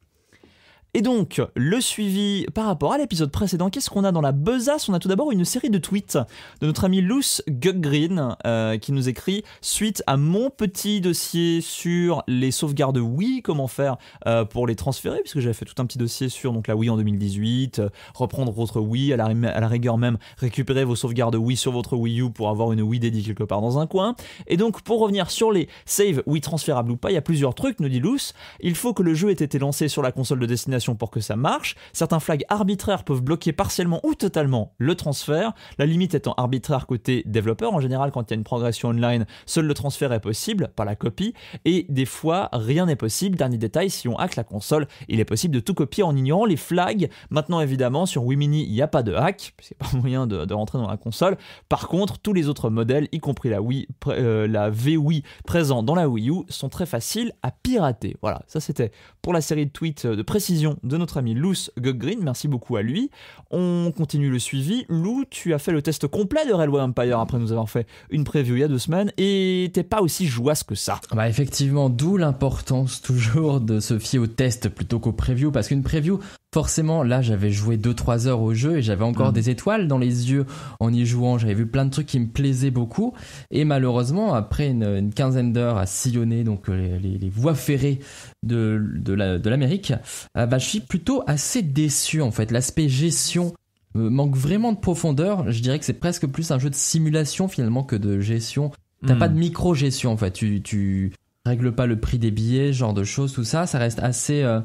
Et donc, le suivi par rapport à l'épisode précédent, qu'est-ce qu'on a dans la besace On a tout d'abord une série de tweets de notre ami Luce Guggreen euh, qui nous écrit Suite à mon petit dossier sur les sauvegardes Wii, comment faire euh, pour les transférer, puisque j'avais fait tout un petit dossier sur donc, la Wii en 2018, euh, reprendre votre Wii, à la, rigueur même récupérer vos sauvegardes Wii sur votre Wii U pour avoir une Wii dédiée quelque part dans un coin. Et donc, pour revenir sur les save Wii transférables ou pas, il y a plusieurs trucs, nous dit Luce. Il faut que le jeu ait été lancé sur la console de destination pour que ça marche. Certains flags arbitraires peuvent bloquer partiellement ou totalement le transfert, la limite étant arbitraire côté développeur. En général, quand il y a une progression online, seul le transfert est possible, pas la copie, et des fois, rien n'est possible. Dernier détail, si on hack la console, il est possible de tout copier en ignorant les flags. Maintenant, évidemment, sur Wii Mini, il n'y a pas de hack, c'est pas moyen de, rentrer dans la console. Par contre, tous les autres modèles, y compris la Wii, euh, la la VWii présent dans la Wii U, sont très faciles à pirater. Voilà, ça c'était pour la série de tweets euh, de précision de notre ami Luce Guggreen, merci beaucoup à lui. On continue le suivi. Lou, tu as fait le test complet de Railway Empire après nous avoir fait une preview il y a deux semaines et t'es pas aussi joisse que ça. Bah effectivement, d'où l'importance toujours de se fier au test plutôt qu'aux preview parce qu'une preview, forcément, là, j'avais joué 2-3 heures au jeu et j'avais encore mm. des étoiles dans les yeux en y jouant. J'avais vu plein de trucs qui me plaisaient beaucoup. Et malheureusement, après une, quinzaine d'heures à sillonner donc euh, les, voies ferrées de, l'Amérique, la, de euh, bah, je suis plutôt assez déçu en fait. L'aspect gestion manque vraiment de profondeur. Je dirais que c'est presque plus un jeu de simulation finalement que de gestion. T'as pas de mm. micro-gestion en fait. Tu, tu règles pas le prix des billets, genre de choses, tout ça. Ça reste assez... Euh,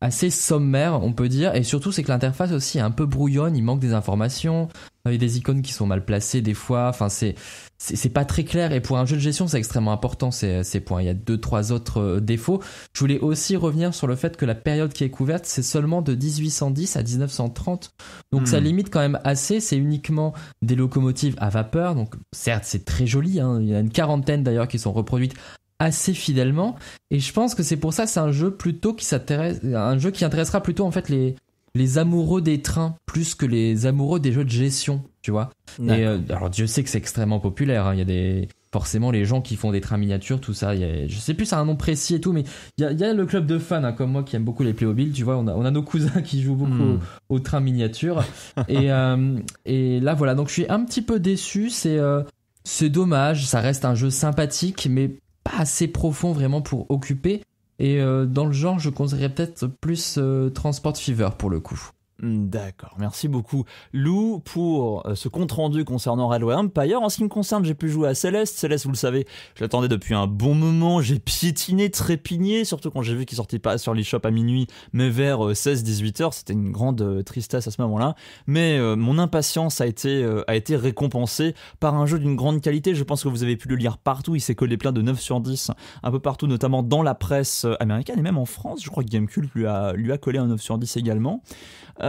assez sommaire, on peut dire. Et surtout, c'est que l'interface aussi est un peu brouillonne, il manque des informations, il y a des icônes qui sont mal placées des fois. Enfin, c'est c'est pas très clair et pour un jeu de gestion c'est extrêmement important ces, ces, points il y a deux trois autres euh, défauts je voulais aussi revenir sur le fait que la période qui est couverte c'est seulement de 1810 à 1930 donc ça hmm. limite quand même assez c'est uniquement des locomotives à vapeur donc certes c'est très joli hein. il y en a une quarantaine d'ailleurs qui sont reproduites assez fidèlement. Et je pense que c'est pour ça c'est un jeu plutôt qui s'intéresse, un jeu qui intéressera plutôt en fait les les amoureux des trains plus que les amoureux des jeux de gestion, tu vois. Et euh, alors Dieu sait que c'est extrêmement populaire. Hein. Il y a des forcément les gens qui font des trains miniatures, tout ça. je sais plus, ça a un nom précis et tout, mais il y a, le club de fans hein, comme moi qui aime beaucoup les Playmobil. Tu vois, on a, on a nos cousins qui jouent beaucoup hmm. aux, trains miniatures. et euh, et là voilà, donc je suis un petit peu déçu. C'est euh, c'est dommage, ça reste un jeu sympathique, mais assez profond vraiment pour occuper. Et euh, dans le genre, je conseillerais peut-être plus euh, Transport Fever pour le coup. D'accord, merci beaucoup Lou pour euh, ce compte-rendu concernant Railway Empire. En ce qui me concerne, j'ai pu jouer à Céleste. Céleste, vous le savez, je l'attendais depuis un bon moment. J'ai piétiné, trépigné, surtout quand j'ai vu qu'il sortait pas sur l'eShop à minuit, mais vers 16-18 euh, heures. C'était une grande euh, tristesse à ce moment-là. Mais mon impatience a été, a été récompensée par un jeu d'une grande qualité. Je pense que vous avez pu le lire partout. Il s'est collé plein de 9 sur 10, un peu partout, notamment dans la presse américaine et même en France. Je crois que Gamecube lui a, lui a collé un 9 sur 10 également.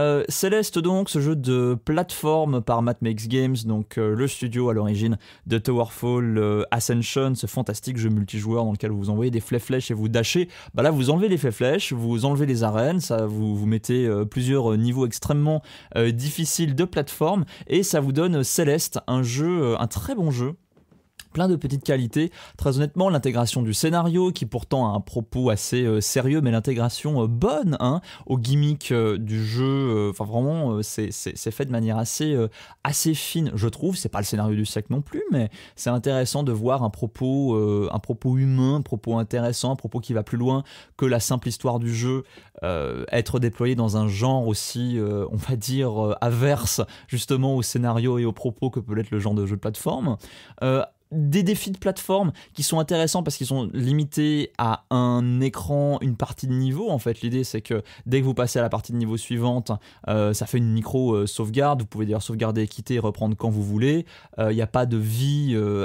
Celeste euh, Céleste donc, ce jeu de plateforme par Matt Games, donc euh, le studio à l'origine de Towerfall euh, Ascension, ce fantastique jeu multijoueur dans lequel vous envoyez des flèches et vous dashez. Bah là, vous enlevez les flèches, vous enlevez les arènes, ça vous, vous mettez plusieurs niveaux extrêmement difficiles de plateforme et ça vous donne Céleste, un jeu, un très bon jeu plein de petites qualités. Très honnêtement, l'intégration du scénario, qui pourtant a un propos assez euh, sérieux, mais l'intégration euh, bonne hein, aux gimmicks euh, du jeu, enfin vraiment, c'est fait de manière assez, assez fine, je trouve. C'est pas le scénario du siècle non plus, mais c'est intéressant de voir un propos, un propos humain, un propos intéressant, un propos qui va plus loin que la simple histoire du jeu, être déployé dans un genre aussi, on va dire, averse justement au scénario et au propos que peut l'être le genre de jeu de plateforme des défis de plateforme qui sont intéressants parce qu'ils sont limités à un écran, une partie de niveau. En fait, l'idée c'est que dès que vous passez à la partie de niveau suivante, euh, ça fait une micro euh, sauvegarde. Vous pouvez d'ailleurs sauvegarder, quitter, reprendre quand vous voulez. Il euh, n'y a pas de vie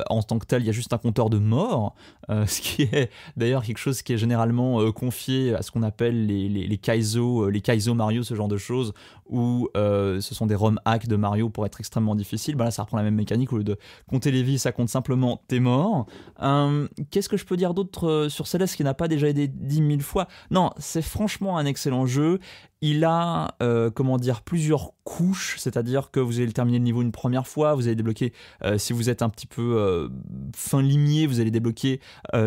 en tant que tel, Il y a juste un compteur de mort, ce qui est d'ailleurs quelque chose qui est généralement confié à ce qu'on appelle les, les, les Kaizo, les Kaizo Mario, ce genre de choses, où euh, ce sont des ROM hacks de Mario pour être extrêmement difficile. bah là ça reprend la même mécanique, au lieu de compter les vies, ça compte simplement tes morts. Hum, qu'est-ce que je peux dire d'autre euh, sur Celeste qui n'a pas déjà aidé 10 mille fois Non, c'est franchement un excellent jeu, il a, euh, comment dire, plusieurs couches, c'est-à-dire que vous allez terminer le niveau une première fois, vous allez débloquer, euh, si vous êtes un petit peu euh, fin limier, vous allez débloquer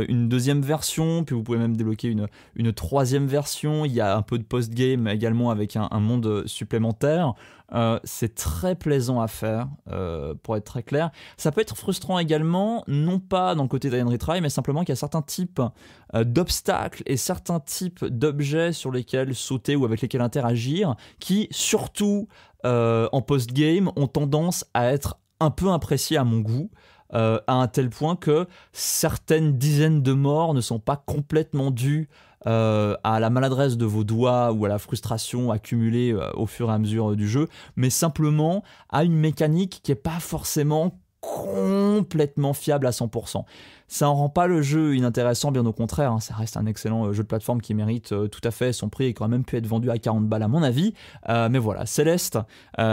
une deuxième version, puis vous pouvez même débloquer une, troisième version. Il y a un peu de post-game également avec un monde supplémentaire. Euh, c'est très plaisant à faire, euh, pour être très clair. Ça peut être frustrant également, non pas dans le côté d'Alien Retry, mais simplement qu'il y a certains types euh, d'obstacles et certains types d'objets sur lesquels sauter ou avec lesquels interagir, qui surtout en post-game ont tendance à être un peu appréciés à mon goût. à un tel point que certaines dizaines de morts ne sont pas complètement dues euh, à la maladresse de vos doigts ou à la frustration accumulée euh, au fur et à mesure euh, du jeu, mais simplement à une mécanique qui n'est pas forcément complètement fiable à 100%. Ça en rend pas le jeu inintéressant, bien au contraire. Hein. Ça reste un excellent euh, jeu de plateforme qui mérite euh, tout à fait son prix et qui aurait même pu être vendu à 40 balles à mon avis. Euh, mais voilà, Céleste,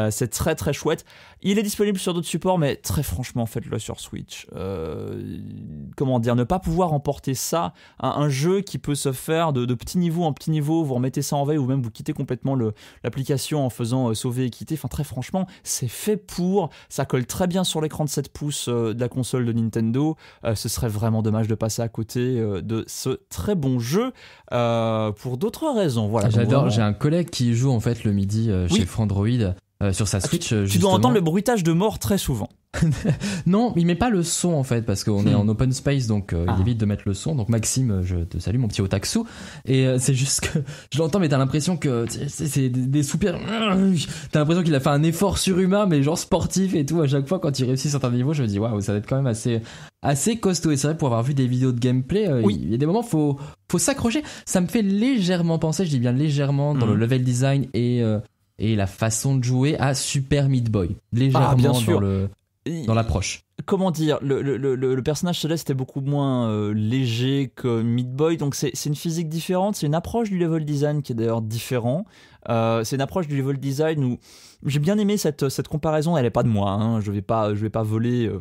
c'est très très chouette. Il est disponible sur d'autres supports, mais très franchement, faites-le sur Switch. comment dire, ne pas pouvoir emporter ça à un jeu qui peut se faire de, de petit niveau en petit niveau. Vous remettez ça en veille ou même vous quittez complètement l'application en faisant sauver et quitter. Enfin, très franchement, c'est fait pour. Ça colle très bien sur l'écran de 7 pouces de la console de Nintendo. ce serait vraiment dommage de passer à côté euh, de ce très bon jeu euh, pour d'autres raisons. Voilà, J'adore, j'ai un collègue qui joue en fait le midi euh, chez Frandroid. sur sa ah, Switch. tu, dois entendre le bruitage de mort très souvent. non, il met pas le son en fait parce qu'on est hmm. en open space donc il ah. évite de mettre le son. Donc Maxime, je te salue mon petit otaksu et c'est juste que je l'entends mais t'as l'impression que c'est des, soupirs. soupirs. T'as l'impression qu'il a fait un effort surhumain mais genre sportif et tout à chaque fois quand il réussit certains niveaux je me dis waouh ça va être quand même assez assez costaud. Et c'est vrai, pour avoir vu des vidéos de gameplay, euh, il y a des moments, faut, faut s'accrocher. Ça me fait légèrement penser, je dis bien légèrement, dans le mhm. level design euh, et, la façon de jouer à Super Meat Boy. Légèrement ah, dans l'approche. Comment dire, le, personnage céleste est beaucoup moins euh, léger que Meat Boy, donc c'est une physique différente, c'est une approche du level design qui est d'ailleurs différent. c'est une approche du level design où j'ai bien aimé cette, cette comparaison, elle n'est pas de moi, hein, je ne vais, pas, vais pas voler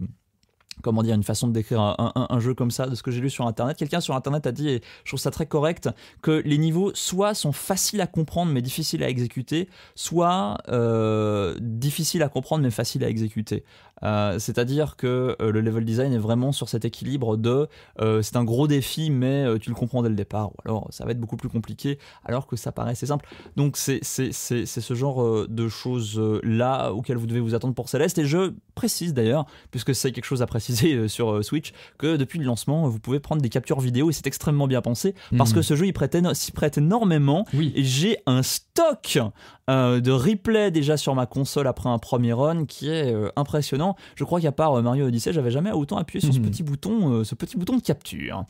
comment dire, une façon de décrire un, jeu comme ça, de ce que j'ai lu sur Internet. Quelqu'un sur Internet a dit, et je trouve ça très correct, que les niveaux soit sont faciles à comprendre mais difficiles à exécuter, soit euh, difficiles à comprendre mais faciles à exécuter. Euh, c'est-à-dire que euh, le level design est vraiment sur cet équilibre de c'est un gros défi mais tu le comprends dès le départ, ou alors ça va être beaucoup plus compliqué alors que ça paraît assez simple. Donc c'est ce genre de choses-là auxquelles vous devez vous attendre pour Céleste, et je précise d'ailleurs, puisque c'est quelque chose à préciser euh, sur euh, Switch, que depuis le lancement, vous pouvez prendre des captures vidéo et c'est extrêmement bien pensé parce hmm. que ce jeu il s'y prête énormément. Et j'ai un stock euh, de replay déjà sur ma console après un premier run qui est impressionnant. Je crois qu'à part Mario Odyssey, j'avais jamais autant appuyé sur ce hmm. petit bouton, ce petit bouton de capture.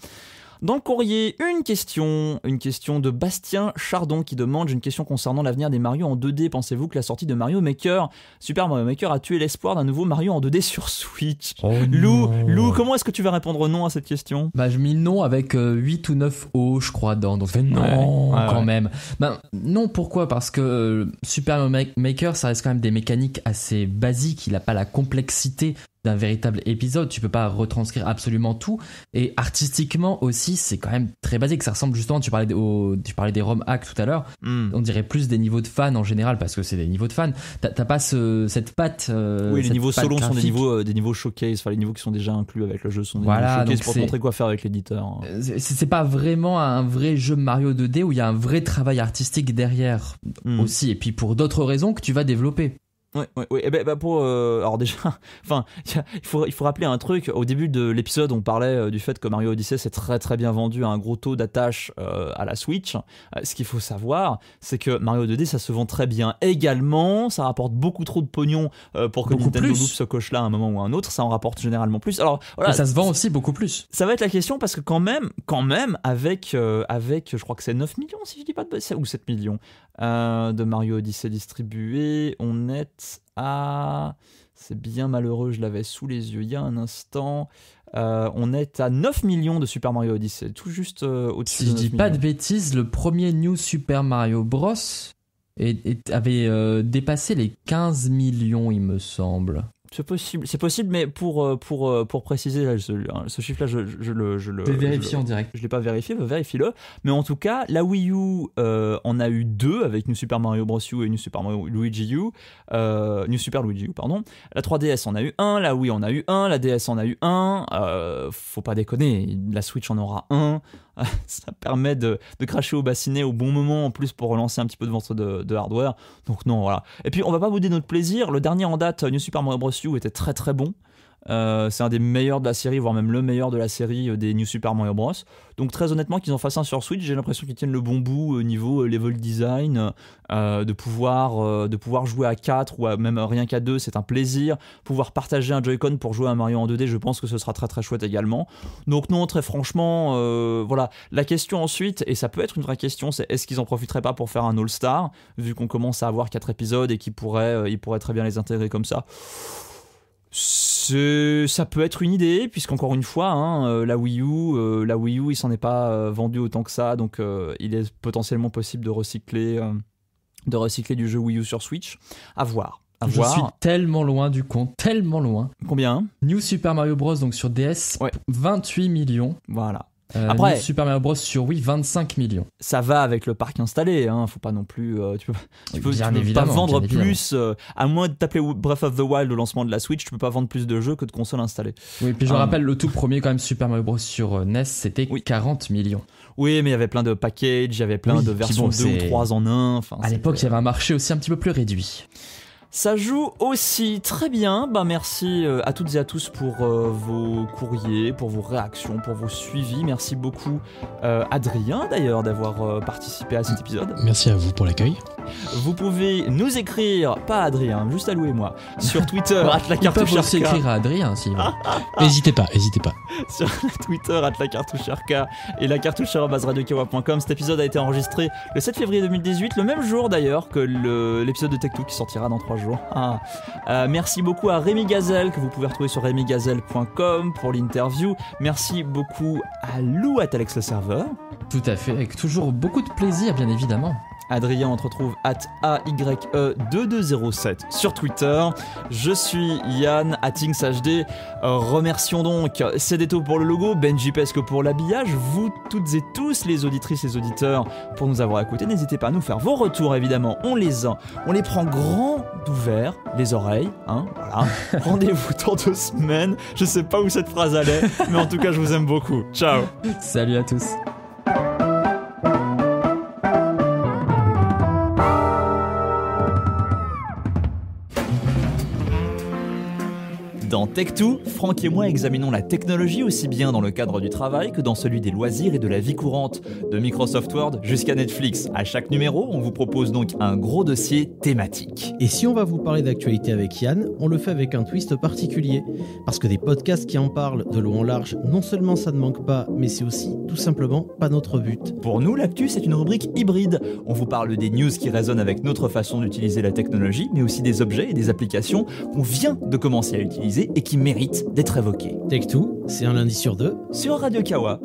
Dans le courrier, une question, une question de Bastien Chardon qui demande une question concernant l'avenir des Mario en 2D. Pensez-vous que la sortie de Mario Maker, Super Mario Maker, a tué l'espoir d'un nouveau Mario en 2D sur Switch oh Lou, Lou, comment est-ce que tu vas répondre non à cette question Bah, je mets non avec 8 euh, ou 9 O, je crois, dans Donc, non quand même. Bah, non, pourquoi Parce que euh, Super Mario Maker, ça reste quand même des mécaniques assez basiques. Il n'a pas la complexité d'un véritable épisode. Tu peux pas retranscrire absolument tout. Et artistiquement aussi, c'est quand même très basique. Ça ressemble justement, tu parlais, des ROM hacks tout à l'heure. Hmm. On dirait plus des niveaux de fans en général parce que c'est des niveaux de fans. T'as, pas cette patte. Euh, oui, les niveaux selon sont des niveaux, euh, des niveaux showcase. Enfin, les niveaux qui sont déjà inclus avec le jeu sont des niveaux showcase pour montrer quoi faire avec l'éditeur. Euh, c'est, pas vraiment un vrai jeu Mario 2D où il y a un vrai travail artistique derrière hmm. aussi. Et puis pour d'autres raisons que tu vas développer. Ouais, eh ben, bah, pour, euh, alors déjà, enfin, il faut, il faut rappeler un truc. Au début de l'épisode, on parlait euh, du fait que Mario Odyssey s'est très très bien vendu à un gros taux d'attache euh, à la Switch. ce qu'il faut savoir, c'est que Mario 2D, ça se vend très bien également. Ça rapporte beaucoup trop de pognon pour que Nintendo plus. se coche-là à un moment ou à un autre. Ça en rapporte généralement plus. Alors, ça se vend aussi beaucoup plus. Ça va être la question parce que quand même, quand même, avec, avec, je crois que c'est 9 millions si je dis pas de ou 7 millions de Mario Odyssey distribués, on est ah, C'est bien malheureux, je l'avais sous les yeux il y a un instant. Euh, on est à 9 millions de Super Mario Odyssey, tout juste euh, au-dessus. Si je dis pas de bêtises, le premier New Super Mario Bros. avait euh, dépassé les 15 millions, il me semble. C'est possible, c'est possible, mais pour, euh, pour, euh, pour préciser, ce, chiffre-là, je, le. Je le vérifie en direct. Je ne l'ai pas vérifié, vérifie-le. Mais en tout cas, la Wii U euh, en a eu deux avec New Super Mario Bros. U et New Super Mario Luigi U. New Super Luigi U, pardon. La 3DS en a eu un, la Wii en a eu un, la DS en a eu un. faut pas déconner, la Switch en aura un. ça permet de, cracher au bassinet au bon moment en plus pour relancer un petit peu de ventre de, hardware. Donc non, voilà. Et puis on va pas vous dire notre plaisir. Le dernier en date, New Super Mario Bros. était très très bon. Euh, c'est un des meilleurs de la série, voire même le meilleur de la série euh, des New Super Mario Bros. Donc très honnêtement, qu'ils en fassent un sur Switch, j'ai l'impression qu'ils tiennent le bon bout au euh, niveau level design, de, pouvoir, de pouvoir jouer à 4 ou à même rien qu'à 2, c'est un plaisir. Pouvoir partager un Joy-Con pour jouer à Mario en 2D, je pense que ce sera très très chouette également. Donc non, très franchement, voilà. La question ensuite, et ça peut être une vraie question, c'est est-ce qu'ils en profiteraient pas pour faire un All-Star, vu qu'on commence à avoir 4 épisodes et qu'ils pourraient, ils pourraient très bien les intégrer comme ça ça peut être une idée, puisqu'encore une fois, hein, euh, la Wii U, euh, la Wii U, il s'en est pas euh, vendu autant que ça, donc il est potentiellement possible de recycler, de recycler du jeu Wii U sur Switch. À voir. Je suis tellement loin du compte, tellement loin. Combien New Super Mario Bros. donc sur DS, 28 millions. Voilà. Euh, Super Mario Bros sur Wii, 25 millions. Ça va avec le parc installé, hein, faut pas non plus. Euh, tu peux, pas vendre plus, euh, à moins de t'appeler Breath of the Wild au lancement de la Switch, tu peux pas vendre plus de jeux que de consoles installées. Oui, puis je rappelle le tout premier quand même Super Mario Bros sur NES, c'était 40 millions. Oui, mais il y avait plein de packages, il y avait plein de versions 2 ou 3 en 1. À l'époque, il y avait un marché aussi un petit peu plus réduit. Ça joue aussi très bien. Ben, merci euh, à toutes et à tous pour euh, vos courriers, pour vos réactions, pour vos suivis. Merci beaucoup euh, Adrien d'ailleurs d'avoir participé à cet épisode. Merci à vous pour l'accueil. Vous pouvez nous écrire, pas Adrien, juste à Lou et moi, sur Twitter at bah, la Vous pouvez écrire à Adrien N'hésitez pas, n'hésitez pas. Sur Twitter at la et la cartouche Cet épisode a été enregistré le 7 février 2018, le même jour d'ailleurs que l'épisode de Tech2 qui sortira dans 3 jours. Ah. Euh, merci beaucoup à Rémi Gazelle, que vous pouvez retrouver sur rémigazelle.com pour l'interview. Merci beaucoup à Lou, Alex le serveur. Tout à fait, avec toujours beaucoup de plaisir, bien évidemment. Adrien, on te retrouve at AYE2207 sur Twitter. Je suis Yann, à HD. remercions donc Cédéto pour le logo, Benji Pesque pour l'habillage, vous toutes et tous les auditrices et auditeurs pour nous avoir écoutés. N'hésitez pas à nous faire vos retours, évidemment. On les a, on les prend grand ouvert, les oreilles, hein, Rendez-vous dans deux semaines. Je sais pas où cette phrase allait, mais en tout cas, je vous aime beaucoup. Ciao. Salut à tous. Dans Tech2, Franck et moi examinons la technologie aussi bien dans le cadre du travail que dans celui des loisirs et de la vie courante, de Microsoft Word jusqu'à Netflix. À chaque numéro, on vous propose donc un gros dossier thématique. Et si on va vous parler d'actualité avec Yann, on le fait avec un twist particulier. Parce que des podcasts qui en parlent de long en large, non seulement ça ne manque pas, mais c'est aussi tout simplement pas notre but. Pour nous, l'actu, c'est une rubrique hybride. On vous parle des news qui résonnent avec notre façon d'utiliser la technologie, mais aussi des objets et des applications qu'on vient de commencer à utiliser et qui mérite d'être évoqué. Tech 2, c'est un lundi sur deux sur Radio Kawa.